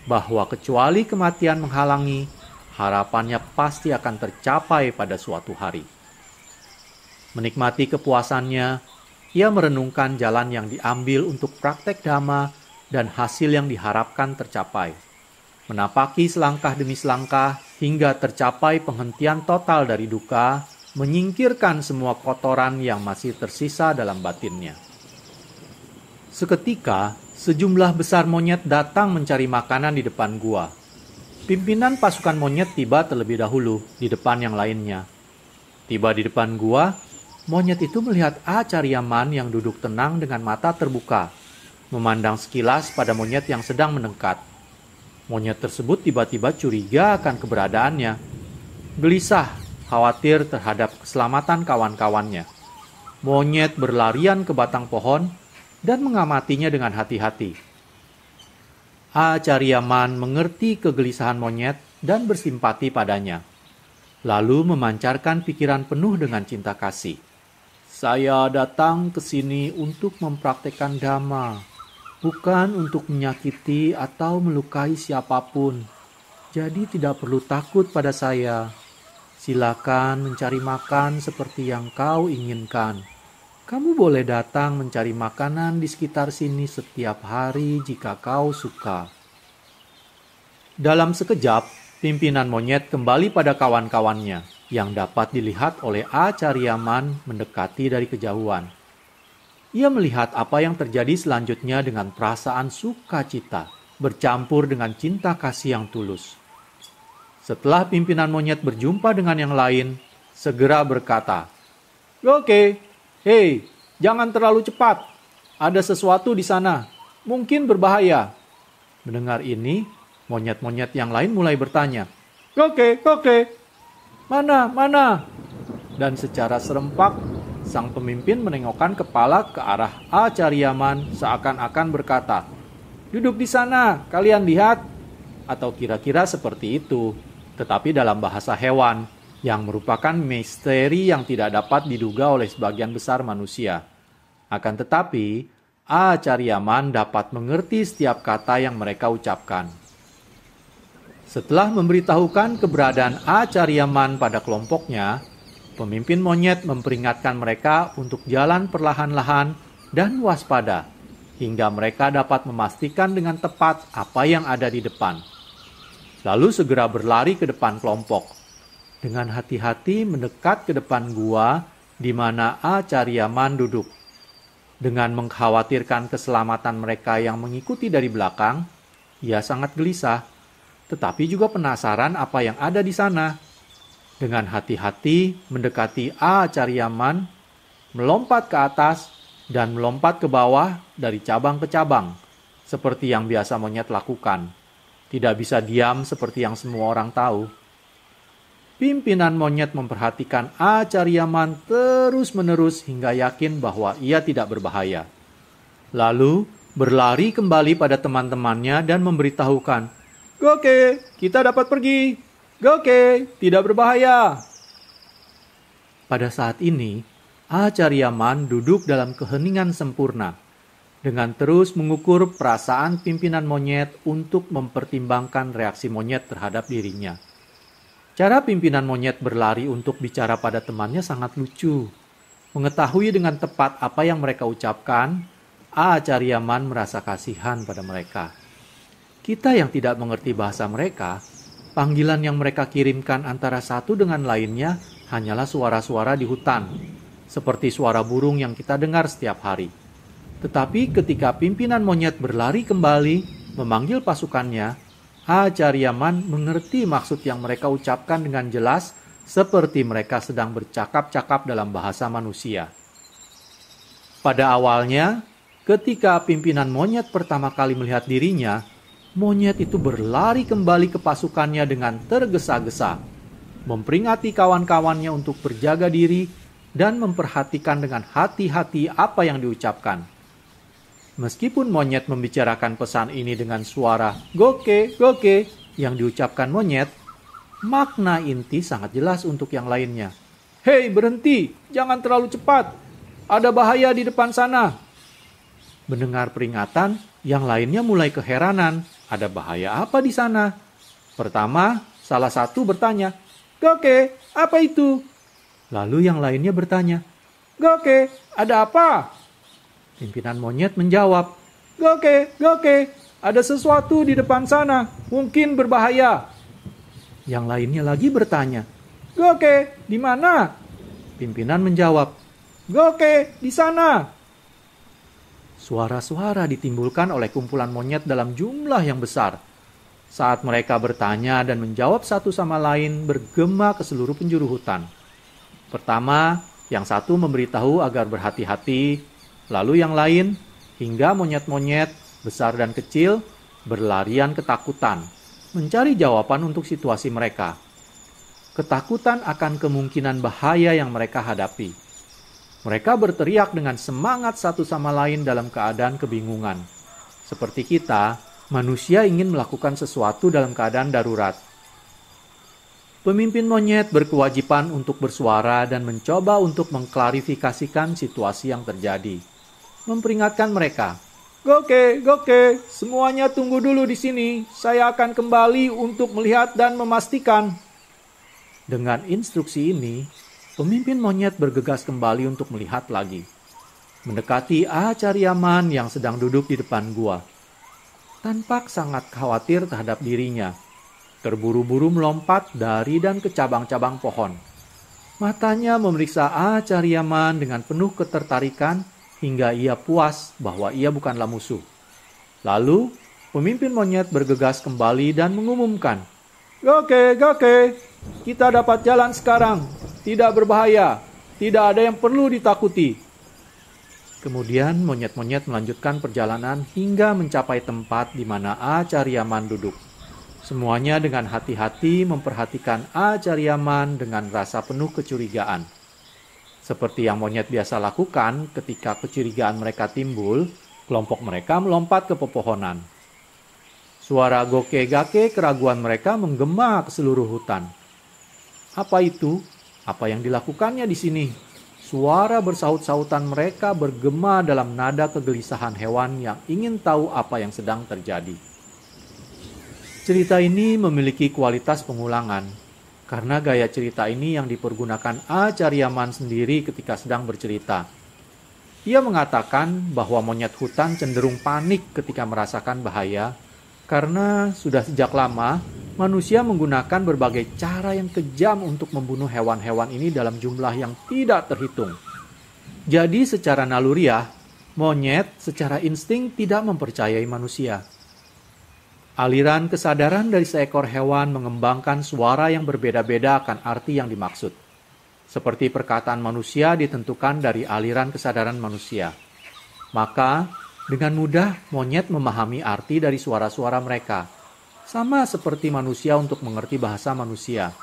bahwa kecuali kematian menghalangi, harapannya pasti akan tercapai pada suatu hari Menikmati kepuasannya, ia merenungkan jalan yang diambil untuk praktek dhamma dan hasil yang diharapkan tercapai. Menapaki selangkah demi selangkah hingga tercapai penghentian total dari duka, menyingkirkan semua kotoran yang masih tersisa dalam batinnya. Seketika, sejumlah besar monyet datang mencari makanan di depan gua. Pimpinan pasukan monyet tiba terlebih dahulu di depan yang lainnya. Tiba di depan gua, Monyet itu melihat A. Cariaman yang duduk tenang dengan mata terbuka, memandang sekilas pada monyet yang sedang mendekat. Monyet tersebut tiba-tiba curiga akan keberadaannya. Gelisah, khawatir terhadap keselamatan kawan-kawannya. Monyet berlarian ke batang pohon dan mengamatinya dengan hati-hati. A. Cariaman mengerti kegelisahan monyet dan bersimpati padanya, lalu memancarkan pikiran penuh dengan cinta kasih. Saya datang ke sini untuk mempraktekkan dhamma, bukan untuk menyakiti atau melukai siapapun. Jadi tidak perlu takut pada saya. Silakan mencari makan seperti yang kau inginkan. Kamu boleh datang mencari makanan di sekitar sini setiap hari jika kau suka. Dalam sekejap, pimpinan monyet kembali pada kawan-kawannya yang dapat dilihat oleh A. Cariaman mendekati dari kejauhan. Ia melihat apa yang terjadi selanjutnya dengan perasaan sukacita bercampur dengan cinta kasih yang tulus. Setelah pimpinan monyet berjumpa dengan yang lain, segera berkata, "Oke, hei, jangan terlalu cepat. Ada sesuatu di sana, mungkin berbahaya." Mendengar ini, monyet-monyet yang lain mulai bertanya, "Oke, oke, Mana, mana? Dan secara serempak, sang pemimpin menengokkan kepala ke arah Acaryaman seakan-akan berkata, Duduk di sana, kalian lihat. Atau kira-kira seperti itu, tetapi dalam bahasa hewan, yang merupakan misteri yang tidak dapat diduga oleh sebagian besar manusia. Akan tetapi, Acaryaman dapat mengerti setiap kata yang mereka ucapkan. Setelah memberitahukan keberadaan A. Cariaman pada kelompoknya, pemimpin monyet memperingatkan mereka untuk jalan perlahan-lahan dan waspada hingga mereka dapat memastikan dengan tepat apa yang ada di depan. Lalu segera berlari ke depan kelompok. Dengan hati-hati mendekat ke depan gua di mana A. Cariaman duduk. Dengan mengkhawatirkan keselamatan mereka yang mengikuti dari belakang, ia sangat gelisah tetapi juga penasaran apa yang ada di sana. Dengan hati-hati mendekati A Cariaman, melompat ke atas dan melompat ke bawah dari cabang ke cabang, seperti yang biasa monyet lakukan. Tidak bisa diam seperti yang semua orang tahu. Pimpinan monyet memperhatikan A Cariaman terus-menerus hingga yakin bahwa ia tidak berbahaya. Lalu berlari kembali pada teman-temannya dan memberitahukan, Oke, kita dapat pergi. Oke, tidak berbahaya. Pada saat ini, Acaryaman duduk dalam keheningan sempurna dengan terus mengukur perasaan pimpinan monyet untuk mempertimbangkan reaksi monyet terhadap dirinya. Cara pimpinan monyet berlari untuk bicara pada temannya sangat lucu. Mengetahui dengan tepat apa yang mereka ucapkan, Acaryaman merasa kasihan pada mereka. Kita yang tidak mengerti bahasa mereka, panggilan yang mereka kirimkan antara satu dengan lainnya hanyalah suara-suara di hutan, seperti suara burung yang kita dengar setiap hari. Tetapi ketika pimpinan monyet berlari kembali memanggil pasukannya, Acaryaman mengerti maksud yang mereka ucapkan dengan jelas seperti mereka sedang bercakap-cakap dalam bahasa manusia. Pada awalnya, ketika pimpinan monyet pertama kali melihat dirinya, monyet itu berlari kembali ke pasukannya dengan tergesa-gesa, memperingati kawan-kawannya untuk berjaga diri dan memperhatikan dengan hati-hati apa yang diucapkan. Meskipun monyet membicarakan pesan ini dengan suara "goke, goke" yang diucapkan monyet, makna inti sangat jelas untuk yang lainnya. "Hei, berhenti! Jangan terlalu cepat! Ada bahaya di depan sana!" Mendengar peringatan, yang lainnya mulai keheranan ada bahaya apa di sana? Pertama, salah satu bertanya, Goke, apa itu? Lalu yang lainnya bertanya, Goke, ada apa? Pimpinan monyet menjawab, Goke, goke, ada sesuatu di depan sana, mungkin berbahaya. Yang lainnya lagi bertanya, Goke, di mana? Pimpinan menjawab, Goke, di sana. Suara-suara ditimbulkan oleh kumpulan monyet dalam jumlah yang besar. Saat mereka bertanya dan menjawab satu sama lain bergema ke seluruh penjuru hutan. Pertama, yang satu memberitahu agar berhati-hati, lalu yang lain, hingga monyet-monyet besar dan kecil berlarian ketakutan, mencari jawaban untuk situasi mereka. Ketakutan akan kemungkinan bahaya yang mereka hadapi. Mereka berteriak dengan semangat satu sama lain dalam keadaan kebingungan. Seperti kita, manusia ingin melakukan sesuatu dalam keadaan darurat. Pemimpin monyet berkewajiban untuk bersuara dan mencoba untuk mengklarifikasikan situasi yang terjadi. Memperingatkan mereka, "Goke, goke, semuanya tunggu dulu di sini. Saya akan kembali untuk melihat dan memastikan." Dengan instruksi ini, pemimpin monyet bergegas kembali untuk melihat lagi. Mendekati Acaryaman yang sedang duduk di depan gua. Tampak sangat khawatir terhadap dirinya. Terburu-buru melompat dari dan ke cabang-cabang pohon. Matanya memeriksa Acaryaman dengan penuh ketertarikan hingga ia puas bahwa ia bukanlah musuh. Lalu, pemimpin monyet bergegas kembali dan mengumumkan, "Gake, gake!" kita dapat jalan sekarang, tidak berbahaya, tidak ada yang perlu ditakuti. Kemudian monyet-monyet melanjutkan perjalanan hingga mencapai tempat di mana Acariaman duduk. Semuanya dengan hati-hati memperhatikan Acariaman dengan rasa penuh kecurigaan. Seperti yang monyet biasa lakukan ketika kecurigaan mereka timbul, kelompok mereka melompat ke pepohonan. Suara goke-gake keraguan mereka menggema ke seluruh hutan. Apa itu? Apa yang dilakukannya di sini? Suara bersaut-sautan mereka bergema dalam nada kegelisahan hewan yang ingin tahu apa yang sedang terjadi. Cerita ini memiliki kualitas pengulangan, karena gaya cerita ini yang dipergunakan A. Caryaman sendiri ketika sedang bercerita. Ia mengatakan bahwa monyet hutan cenderung panik ketika merasakan bahaya, karena sudah sejak lama manusia menggunakan berbagai cara yang kejam untuk membunuh hewan-hewan ini dalam jumlah yang tidak terhitung. Jadi secara naluriah, monyet secara insting tidak mempercayai manusia. Aliran kesadaran dari seekor hewan mengembangkan suara yang berbeda-beda akan arti yang dimaksud. Seperti perkataan manusia ditentukan dari aliran kesadaran manusia. Maka, dengan mudah monyet memahami arti dari suara-suara mereka – sama seperti manusia untuk mengerti bahasa manusia.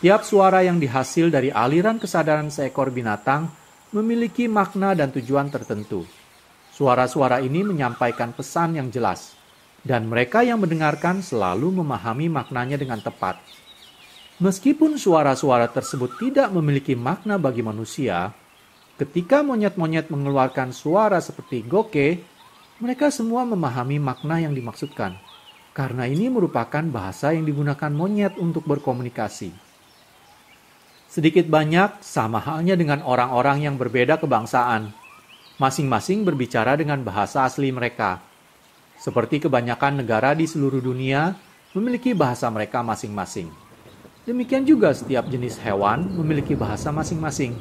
Tiap suara yang dihasil dari aliran kesadaran seekor binatang memiliki makna dan tujuan tertentu. Suara-suara ini menyampaikan pesan yang jelas, dan mereka yang mendengarkan selalu memahami maknanya dengan tepat. Meskipun suara-suara tersebut tidak memiliki makna bagi manusia, ketika monyet-monyet mengeluarkan suara seperti goke, mereka semua memahami makna yang dimaksudkan karena ini merupakan bahasa yang digunakan monyet untuk berkomunikasi. Sedikit banyak sama halnya dengan orang-orang yang berbeda kebangsaan. Masing-masing berbicara dengan bahasa asli mereka. Seperti kebanyakan negara di seluruh dunia memiliki bahasa mereka masing-masing. Demikian juga setiap jenis hewan memiliki bahasa masing-masing.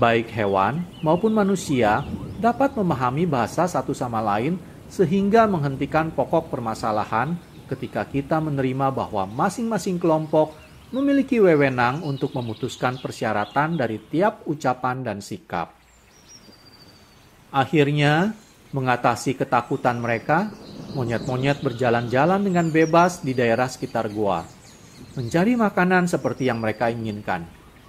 Baik hewan maupun manusia dapat memahami bahasa satu sama lain sehingga menghentikan pokok permasalahan ketika kita menerima bahwa masing-masing kelompok memiliki wewenang untuk memutuskan persyaratan dari tiap ucapan dan sikap. Akhirnya, mengatasi ketakutan mereka, monyet-monyet berjalan-jalan dengan bebas di daerah sekitar gua, mencari makanan seperti yang mereka inginkan.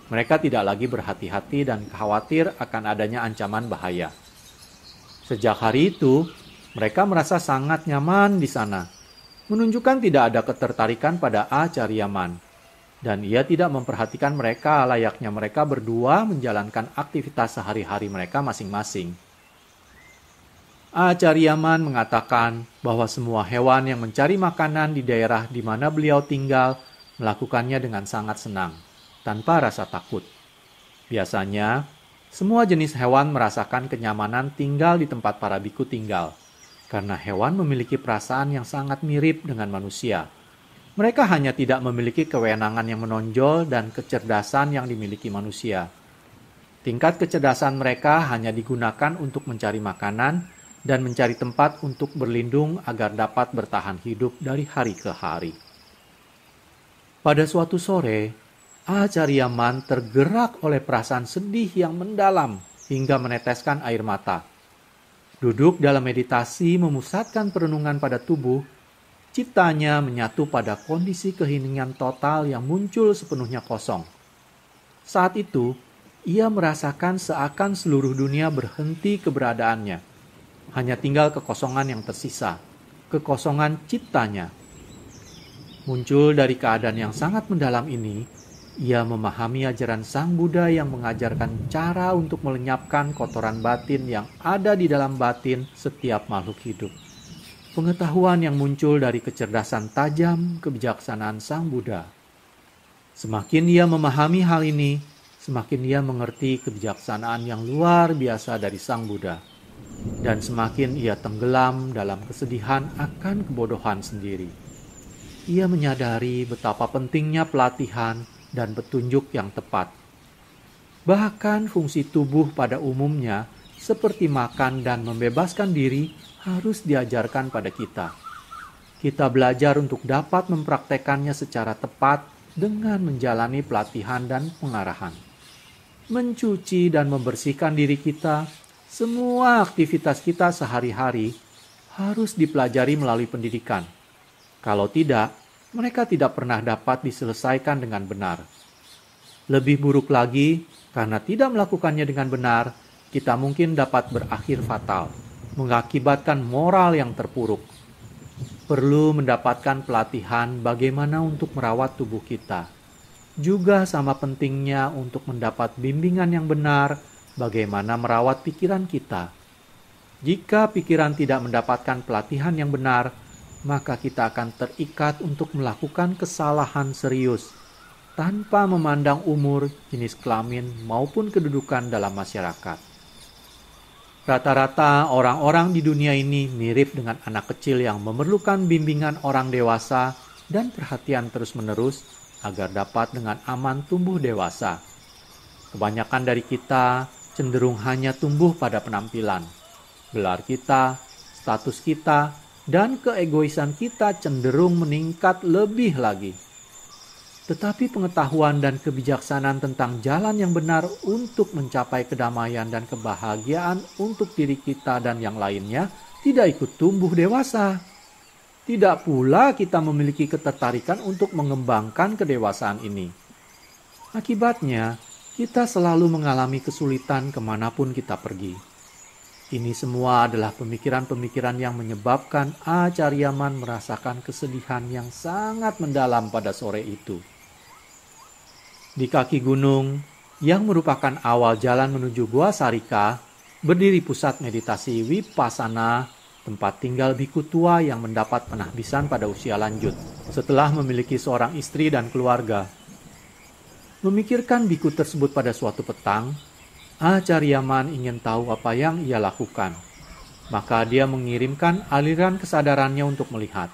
Mereka tidak lagi berhati-hati dan khawatir akan adanya ancaman bahaya. Sejak hari itu, mereka merasa sangat nyaman di sana, menunjukkan tidak ada ketertarikan pada A. Cariaman, dan ia tidak memperhatikan mereka layaknya mereka berdua menjalankan aktivitas sehari-hari mereka masing-masing. A. Cariaman mengatakan bahwa semua hewan yang mencari makanan di daerah di mana beliau tinggal melakukannya dengan sangat senang, tanpa rasa takut. Biasanya, semua jenis hewan merasakan kenyamanan tinggal di tempat para biku tinggal – karena hewan memiliki perasaan yang sangat mirip dengan manusia. Mereka hanya tidak memiliki kewenangan yang menonjol dan kecerdasan yang dimiliki manusia. Tingkat kecerdasan mereka hanya digunakan untuk mencari makanan dan mencari tempat untuk berlindung agar dapat bertahan hidup dari hari ke hari. Pada suatu sore, Acaryaman tergerak oleh perasaan sedih yang mendalam hingga meneteskan air mata. Duduk dalam meditasi memusatkan perenungan pada tubuh, ciptanya menyatu pada kondisi keheningan total yang muncul sepenuhnya kosong. Saat itu, ia merasakan seakan seluruh dunia berhenti keberadaannya. Hanya tinggal kekosongan yang tersisa, kekosongan ciptanya. Muncul dari keadaan yang sangat mendalam ini, ia memahami ajaran Sang Buddha yang mengajarkan cara untuk melenyapkan kotoran batin yang ada di dalam batin setiap makhluk hidup. Pengetahuan yang muncul dari kecerdasan tajam kebijaksanaan Sang Buddha. Semakin ia memahami hal ini, semakin ia mengerti kebijaksanaan yang luar biasa dari Sang Buddha, dan semakin ia tenggelam dalam kesedihan akan kebodohan sendiri. Ia menyadari betapa pentingnya pelatihan dan petunjuk yang tepat. Bahkan fungsi tubuh pada umumnya, seperti makan dan membebaskan diri, harus diajarkan pada kita. Kita belajar untuk dapat mempraktekannya secara tepat dengan menjalani pelatihan dan pengarahan. Mencuci dan membersihkan diri kita, semua aktivitas kita sehari-hari harus dipelajari melalui pendidikan. Kalau tidak, mereka tidak pernah dapat diselesaikan dengan benar. Lebih buruk lagi, karena tidak melakukannya dengan benar, kita mungkin dapat berakhir fatal, mengakibatkan moral yang terpuruk. Perlu mendapatkan pelatihan bagaimana untuk merawat tubuh kita. Juga sama pentingnya untuk mendapat bimbingan yang benar bagaimana merawat pikiran kita. Jika pikiran tidak mendapatkan pelatihan yang benar, maka kita akan terikat untuk melakukan kesalahan serius tanpa memandang umur, jenis kelamin, maupun kedudukan dalam masyarakat. Rata-rata orang-orang di dunia ini mirip dengan anak kecil yang memerlukan bimbingan orang dewasa dan perhatian terus-menerus agar dapat dengan aman tumbuh dewasa. Kebanyakan dari kita cenderung hanya tumbuh pada penampilan, gelar kita, status kita, dan keegoisan kita cenderung meningkat lebih lagi. Tetapi pengetahuan dan kebijaksanaan tentang jalan yang benar untuk mencapai kedamaian dan kebahagiaan untuk diri kita dan yang lainnya tidak ikut tumbuh dewasa. Tidak pula kita memiliki ketertarikan untuk mengembangkan kedewasaan ini. Akibatnya, kita selalu mengalami kesulitan kemanapun kita pergi. Ini semua adalah pemikiran-pemikiran yang menyebabkan Acaryaman merasakan kesedihan yang sangat mendalam pada sore itu. Di kaki gunung, yang merupakan awal jalan menuju Gua Sarika, berdiri pusat meditasi Wipasana, tempat tinggal biku tua yang mendapat penahbisan pada usia lanjut, setelah memiliki seorang istri dan keluarga. Memikirkan biku tersebut pada suatu petang, Acaryaman ingin tahu apa yang ia lakukan. Maka dia mengirimkan aliran kesadarannya untuk melihat.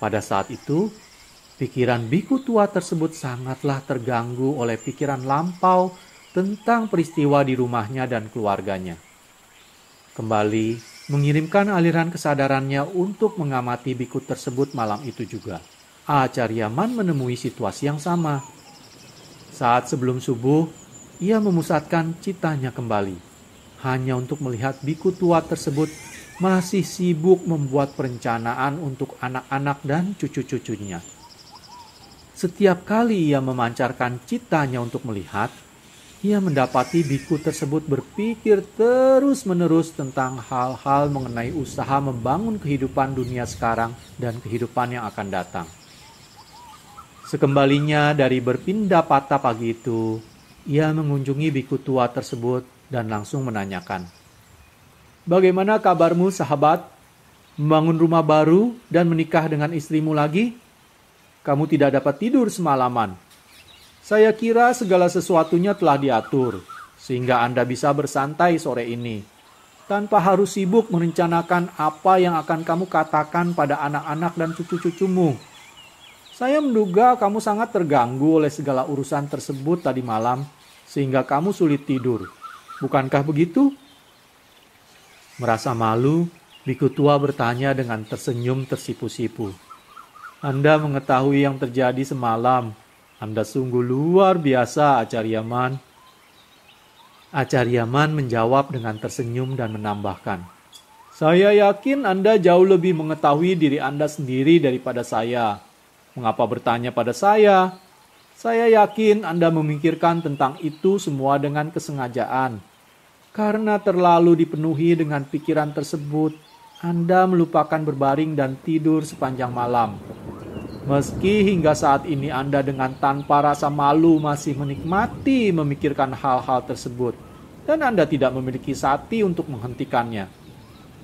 Pada saat itu, pikiran biku tua tersebut sangatlah terganggu oleh pikiran lampau tentang peristiwa di rumahnya dan keluarganya. Kembali mengirimkan aliran kesadarannya untuk mengamati biku tersebut malam itu juga. Acaryaman menemui situasi yang sama. Saat sebelum subuh, ia memusatkan citanya kembali. Hanya untuk melihat biku tua tersebut masih sibuk membuat perencanaan untuk anak-anak dan cucu-cucunya. Setiap kali ia memancarkan citanya untuk melihat, ia mendapati biku tersebut berpikir terus-menerus tentang hal-hal mengenai usaha membangun kehidupan dunia sekarang dan kehidupan yang akan datang. Sekembalinya dari berpindah patah pagi itu, ia mengunjungi biku tua tersebut dan langsung menanyakan, Bagaimana kabarmu sahabat? Membangun rumah baru dan menikah dengan istrimu lagi? Kamu tidak dapat tidur semalaman. Saya kira segala sesuatunya telah diatur, sehingga Anda bisa bersantai sore ini, tanpa harus sibuk merencanakan apa yang akan kamu katakan pada anak-anak dan cucu-cucumu saya menduga kamu sangat terganggu oleh segala urusan tersebut tadi malam, sehingga kamu sulit tidur. Bukankah begitu? Merasa malu, Biku tua bertanya dengan tersenyum tersipu-sipu. Anda mengetahui yang terjadi semalam. Anda sungguh luar biasa, Acaryaman. Acaryaman menjawab dengan tersenyum dan menambahkan. Saya yakin Anda jauh lebih mengetahui diri Anda sendiri daripada saya. Mengapa bertanya pada saya? Saya yakin Anda memikirkan tentang itu semua dengan kesengajaan. Karena terlalu dipenuhi dengan pikiran tersebut, Anda melupakan berbaring dan tidur sepanjang malam. Meski hingga saat ini Anda dengan tanpa rasa malu masih menikmati memikirkan hal-hal tersebut, dan Anda tidak memiliki sati untuk menghentikannya.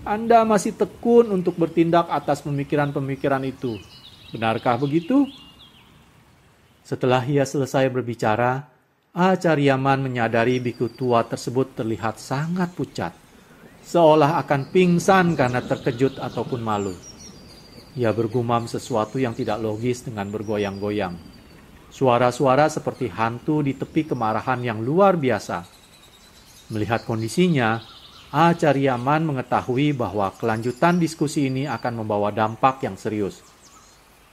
Anda masih tekun untuk bertindak atas pemikiran-pemikiran itu, Benarkah begitu? Setelah ia selesai berbicara, Acaryaman menyadari biku tua tersebut terlihat sangat pucat, seolah akan pingsan karena terkejut ataupun malu. Ia bergumam sesuatu yang tidak logis dengan bergoyang-goyang. Suara-suara seperti hantu di tepi kemarahan yang luar biasa. Melihat kondisinya, Acaryaman mengetahui bahwa kelanjutan diskusi ini akan membawa dampak yang serius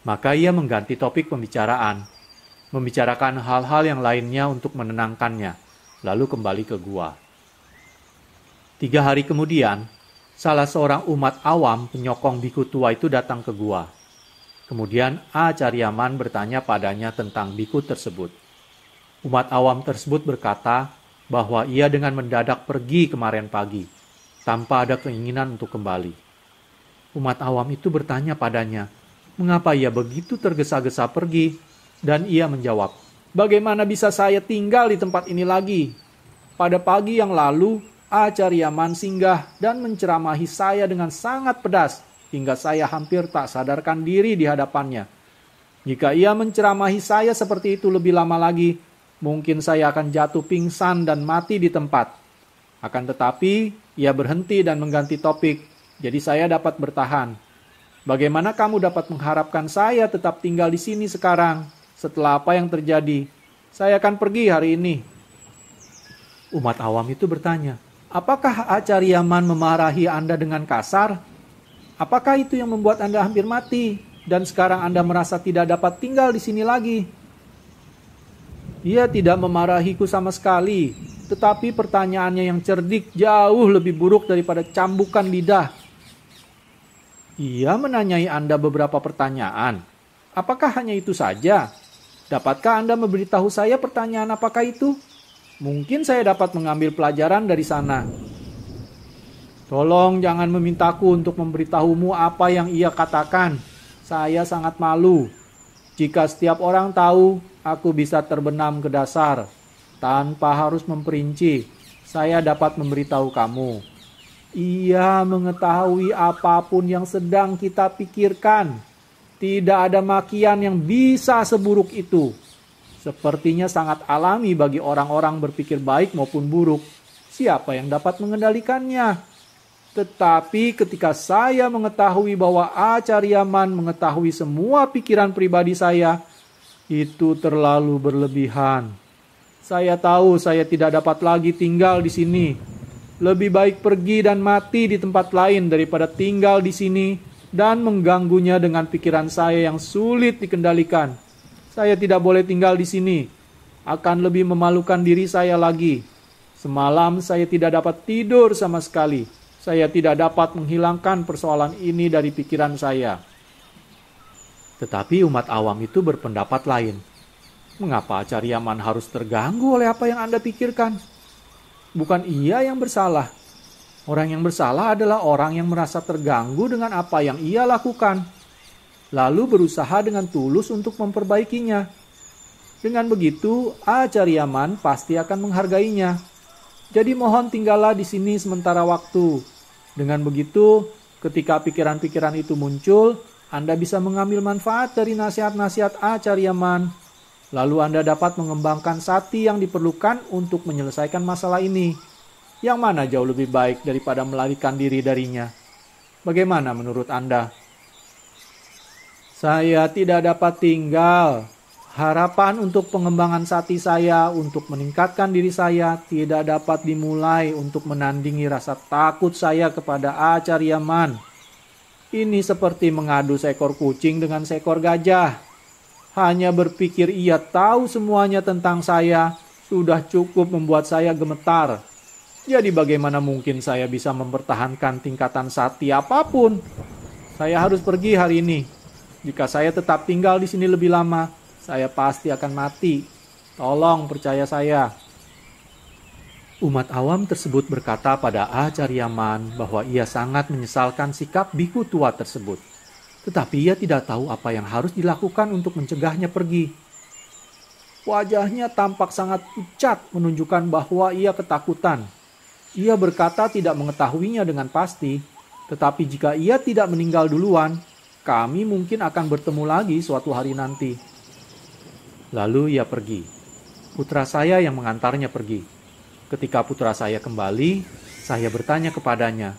maka ia mengganti topik pembicaraan, membicarakan hal-hal yang lainnya untuk menenangkannya, lalu kembali ke gua. Tiga hari kemudian, salah seorang umat awam penyokong biku tua itu datang ke gua. Kemudian A. Cariaman bertanya padanya tentang biku tersebut. Umat awam tersebut berkata bahwa ia dengan mendadak pergi kemarin pagi, tanpa ada keinginan untuk kembali. Umat awam itu bertanya padanya, mengapa ia begitu tergesa-gesa pergi, dan ia menjawab, Bagaimana bisa saya tinggal di tempat ini lagi? Pada pagi yang lalu, Acaryaman singgah dan menceramahi saya dengan sangat pedas, hingga saya hampir tak sadarkan diri di hadapannya. Jika ia menceramahi saya seperti itu lebih lama lagi, mungkin saya akan jatuh pingsan dan mati di tempat. Akan tetapi, ia berhenti dan mengganti topik, jadi saya dapat bertahan. Bagaimana kamu dapat mengharapkan saya tetap tinggal di sini sekarang setelah apa yang terjadi? Saya akan pergi hari ini. Umat awam itu bertanya, apakah Yaman memarahi Anda dengan kasar? Apakah itu yang membuat Anda hampir mati dan sekarang Anda merasa tidak dapat tinggal di sini lagi? Ia tidak memarahiku sama sekali, tetapi pertanyaannya yang cerdik jauh lebih buruk daripada cambukan lidah ia menanyai Anda beberapa pertanyaan. Apakah hanya itu saja? Dapatkah Anda memberitahu saya pertanyaan apakah itu? Mungkin saya dapat mengambil pelajaran dari sana. Tolong jangan memintaku untuk memberitahumu apa yang ia katakan. Saya sangat malu. Jika setiap orang tahu, aku bisa terbenam ke dasar. Tanpa harus memperinci, saya dapat memberitahu kamu. Ia mengetahui apapun yang sedang kita pikirkan. Tidak ada makian yang bisa seburuk itu. Sepertinya sangat alami bagi orang-orang berpikir baik maupun buruk. Siapa yang dapat mengendalikannya? Tetapi ketika saya mengetahui bahwa Acaryaman mengetahui semua pikiran pribadi saya, itu terlalu berlebihan. Saya tahu saya tidak dapat lagi tinggal di sini lebih baik pergi dan mati di tempat lain daripada tinggal di sini dan mengganggunya dengan pikiran saya yang sulit dikendalikan. Saya tidak boleh tinggal di sini. Akan lebih memalukan diri saya lagi. Semalam saya tidak dapat tidur sama sekali. Saya tidak dapat menghilangkan persoalan ini dari pikiran saya. Tetapi umat awam itu berpendapat lain. Mengapa Acaryaman harus terganggu oleh apa yang Anda pikirkan? bukan ia yang bersalah. Orang yang bersalah adalah orang yang merasa terganggu dengan apa yang ia lakukan, lalu berusaha dengan tulus untuk memperbaikinya. Dengan begitu, Acaryaman pasti akan menghargainya. Jadi mohon tinggallah di sini sementara waktu. Dengan begitu, ketika pikiran-pikiran itu muncul, Anda bisa mengambil manfaat dari nasihat-nasihat Acaryaman. Lalu Anda dapat mengembangkan sati yang diperlukan untuk menyelesaikan masalah ini. Yang mana jauh lebih baik daripada melarikan diri darinya? Bagaimana menurut Anda? Saya tidak dapat tinggal. Harapan untuk pengembangan sati saya untuk meningkatkan diri saya tidak dapat dimulai untuk menandingi rasa takut saya kepada Acaryaman. Ini seperti mengadu seekor kucing dengan seekor gajah hanya berpikir ia tahu semuanya tentang saya sudah cukup membuat saya gemetar. Jadi bagaimana mungkin saya bisa mempertahankan tingkatan sati apapun? Saya harus pergi hari ini. Jika saya tetap tinggal di sini lebih lama, saya pasti akan mati. Tolong percaya saya. Umat awam tersebut berkata pada Acaryaman ah bahwa ia sangat menyesalkan sikap biku tua tersebut tetapi ia tidak tahu apa yang harus dilakukan untuk mencegahnya pergi. Wajahnya tampak sangat pucat, menunjukkan bahwa ia ketakutan. Ia berkata tidak mengetahuinya dengan pasti, tetapi jika ia tidak meninggal duluan, kami mungkin akan bertemu lagi suatu hari nanti. Lalu ia pergi. Putra saya yang mengantarnya pergi. Ketika putra saya kembali, saya bertanya kepadanya,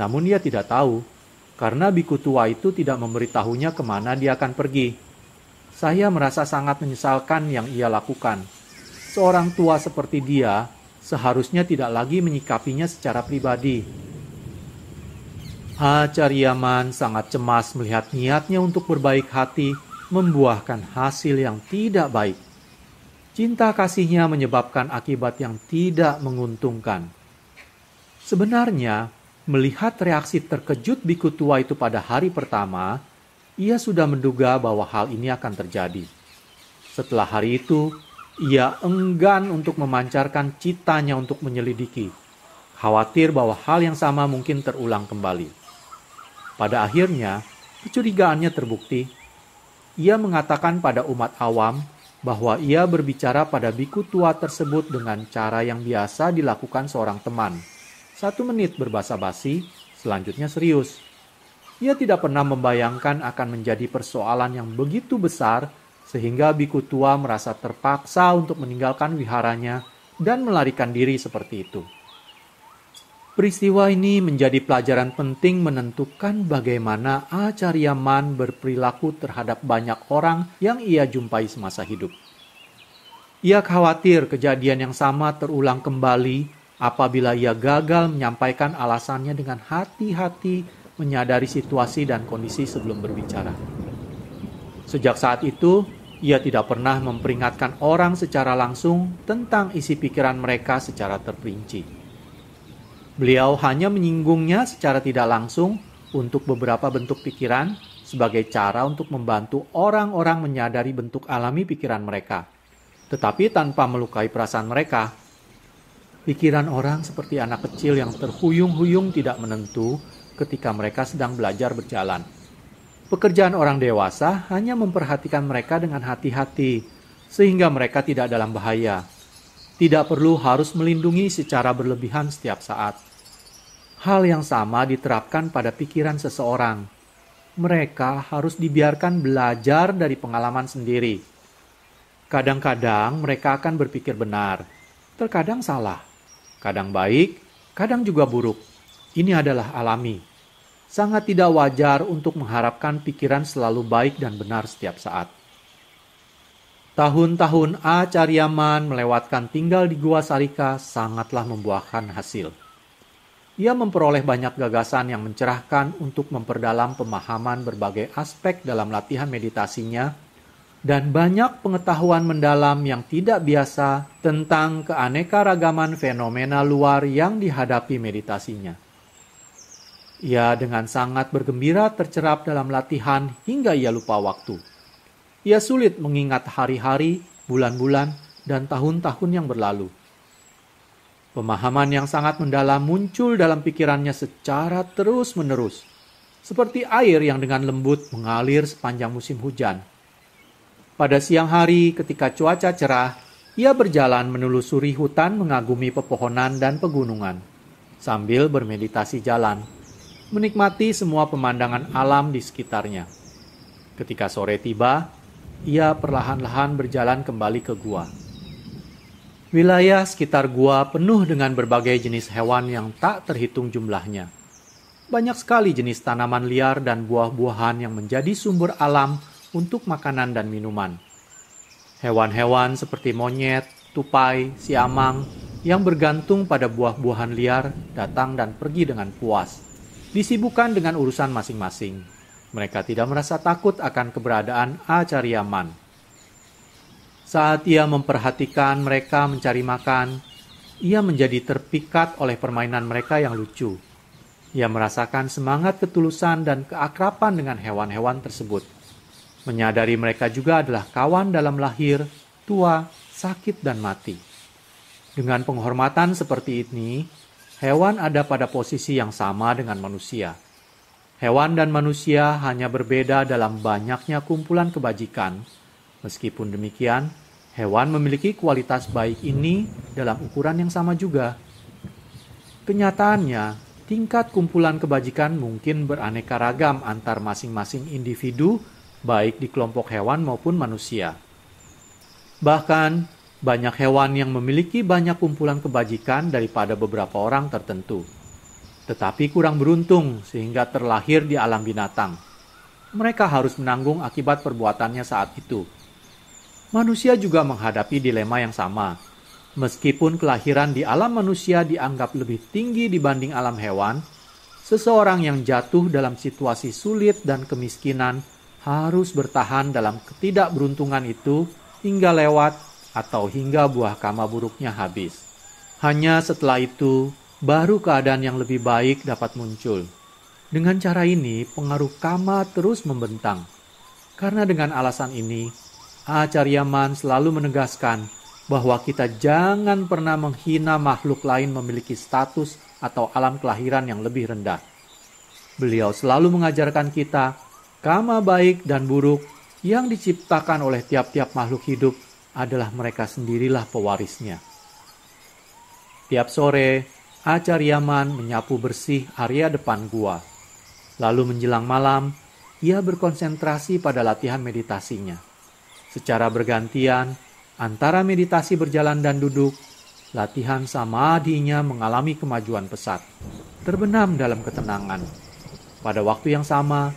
namun ia tidak tahu karena biku tua itu tidak memberitahunya kemana dia akan pergi. Saya merasa sangat menyesalkan yang ia lakukan. Seorang tua seperti dia seharusnya tidak lagi menyikapinya secara pribadi. Hacaryaman sangat cemas melihat niatnya untuk berbaik hati membuahkan hasil yang tidak baik. Cinta kasihnya menyebabkan akibat yang tidak menguntungkan. Sebenarnya, Melihat reaksi terkejut biku tua itu pada hari pertama, ia sudah menduga bahwa hal ini akan terjadi. Setelah hari itu, ia enggan untuk memancarkan citanya untuk menyelidiki, khawatir bahwa hal yang sama mungkin terulang kembali. Pada akhirnya, kecurigaannya terbukti. Ia mengatakan pada umat awam bahwa ia berbicara pada biku tua tersebut dengan cara yang biasa dilakukan seorang teman – satu menit berbahasa basi, selanjutnya serius. Ia tidak pernah membayangkan akan menjadi persoalan yang begitu besar sehingga biku tua merasa terpaksa untuk meninggalkan wiharanya dan melarikan diri seperti itu. Peristiwa ini menjadi pelajaran penting menentukan bagaimana Man berperilaku terhadap banyak orang yang ia jumpai semasa hidup. Ia khawatir kejadian yang sama terulang kembali Apabila ia gagal menyampaikan alasannya dengan hati-hati, menyadari situasi dan kondisi sebelum berbicara. Sejak saat itu, ia tidak pernah memperingatkan orang secara langsung tentang isi pikiran mereka secara terperinci. Beliau hanya menyinggungnya secara tidak langsung untuk beberapa bentuk pikiran sebagai cara untuk membantu orang-orang menyadari bentuk alami pikiran mereka, tetapi tanpa melukai perasaan mereka. Pikiran orang seperti anak kecil yang terhuyung-huyung tidak menentu ketika mereka sedang belajar berjalan. Pekerjaan orang dewasa hanya memperhatikan mereka dengan hati-hati, sehingga mereka tidak dalam bahaya. Tidak perlu harus melindungi secara berlebihan setiap saat. Hal yang sama diterapkan pada pikiran seseorang. Mereka harus dibiarkan belajar dari pengalaman sendiri. Kadang-kadang mereka akan berpikir benar, terkadang salah kadang baik, kadang juga buruk. Ini adalah alami. Sangat tidak wajar untuk mengharapkan pikiran selalu baik dan benar setiap saat. Tahun-tahun A. Caryaman melewatkan tinggal di Gua Sarika sangatlah membuahkan hasil. Ia memperoleh banyak gagasan yang mencerahkan untuk memperdalam pemahaman berbagai aspek dalam latihan meditasinya dan banyak pengetahuan mendalam yang tidak biasa tentang keanekaragaman fenomena luar yang dihadapi meditasinya. Ia dengan sangat bergembira tercerap dalam latihan hingga ia lupa waktu. Ia sulit mengingat hari-hari, bulan-bulan, dan tahun-tahun yang berlalu. Pemahaman yang sangat mendalam muncul dalam pikirannya secara terus-menerus, seperti air yang dengan lembut mengalir sepanjang musim hujan pada siang hari, ketika cuaca cerah, ia berjalan menelusuri hutan mengagumi pepohonan dan pegunungan, sambil bermeditasi jalan, menikmati semua pemandangan alam di sekitarnya. Ketika sore tiba, ia perlahan-lahan berjalan kembali ke gua. Wilayah sekitar gua penuh dengan berbagai jenis hewan yang tak terhitung jumlahnya. Banyak sekali jenis tanaman liar dan buah-buahan yang menjadi sumber alam untuk makanan dan minuman. Hewan-hewan seperti monyet, tupai, siamang yang bergantung pada buah-buahan liar datang dan pergi dengan puas, disibukkan dengan urusan masing-masing. Mereka tidak merasa takut akan keberadaan Acariaman. Saat ia memperhatikan mereka mencari makan, ia menjadi terpikat oleh permainan mereka yang lucu. Ia merasakan semangat ketulusan dan keakrapan dengan hewan-hewan tersebut menyadari mereka juga adalah kawan dalam lahir, tua, sakit, dan mati. Dengan penghormatan seperti ini, hewan ada pada posisi yang sama dengan manusia. Hewan dan manusia hanya berbeda dalam banyaknya kumpulan kebajikan. Meskipun demikian, hewan memiliki kualitas baik ini dalam ukuran yang sama juga. Kenyataannya, tingkat kumpulan kebajikan mungkin beraneka ragam antar masing-masing individu baik di kelompok hewan maupun manusia. Bahkan, banyak hewan yang memiliki banyak kumpulan kebajikan daripada beberapa orang tertentu, tetapi kurang beruntung sehingga terlahir di alam binatang. Mereka harus menanggung akibat perbuatannya saat itu. Manusia juga menghadapi dilema yang sama. Meskipun kelahiran di alam manusia dianggap lebih tinggi dibanding alam hewan, seseorang yang jatuh dalam situasi sulit dan kemiskinan harus bertahan dalam ketidakberuntungan itu hingga lewat atau hingga buah kama buruknya habis. Hanya setelah itu, baru keadaan yang lebih baik dapat muncul. Dengan cara ini, pengaruh kama terus membentang. Karena dengan alasan ini, Acaryaman selalu menegaskan bahwa kita jangan pernah menghina makhluk lain memiliki status atau alam kelahiran yang lebih rendah. Beliau selalu mengajarkan kita Karma baik dan buruk yang diciptakan oleh tiap-tiap makhluk hidup adalah mereka sendirilah pewarisnya. Tiap sore, Acaryaman menyapu bersih area depan gua. Lalu menjelang malam, ia berkonsentrasi pada latihan meditasinya. Secara bergantian, antara meditasi berjalan dan duduk, latihan samadhinya mengalami kemajuan pesat, terbenam dalam ketenangan. Pada waktu yang sama,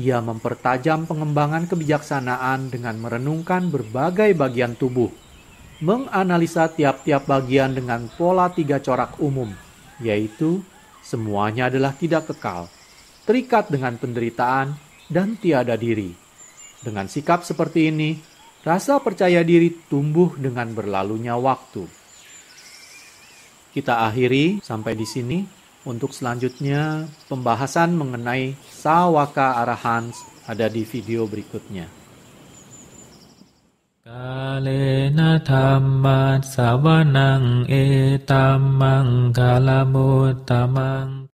ia mempertajam pengembangan kebijaksanaan dengan merenungkan berbagai bagian tubuh, menganalisa tiap-tiap bagian dengan pola tiga corak umum, yaitu semuanya adalah tidak kekal, terikat dengan penderitaan, dan tiada diri. Dengan sikap seperti ini, rasa percaya diri tumbuh dengan berlalunya waktu. Kita akhiri sampai di sini untuk selanjutnya, pembahasan mengenai Sawaka Arahans ada di video berikutnya. Kalena tamat sawanang etamang kalamutamang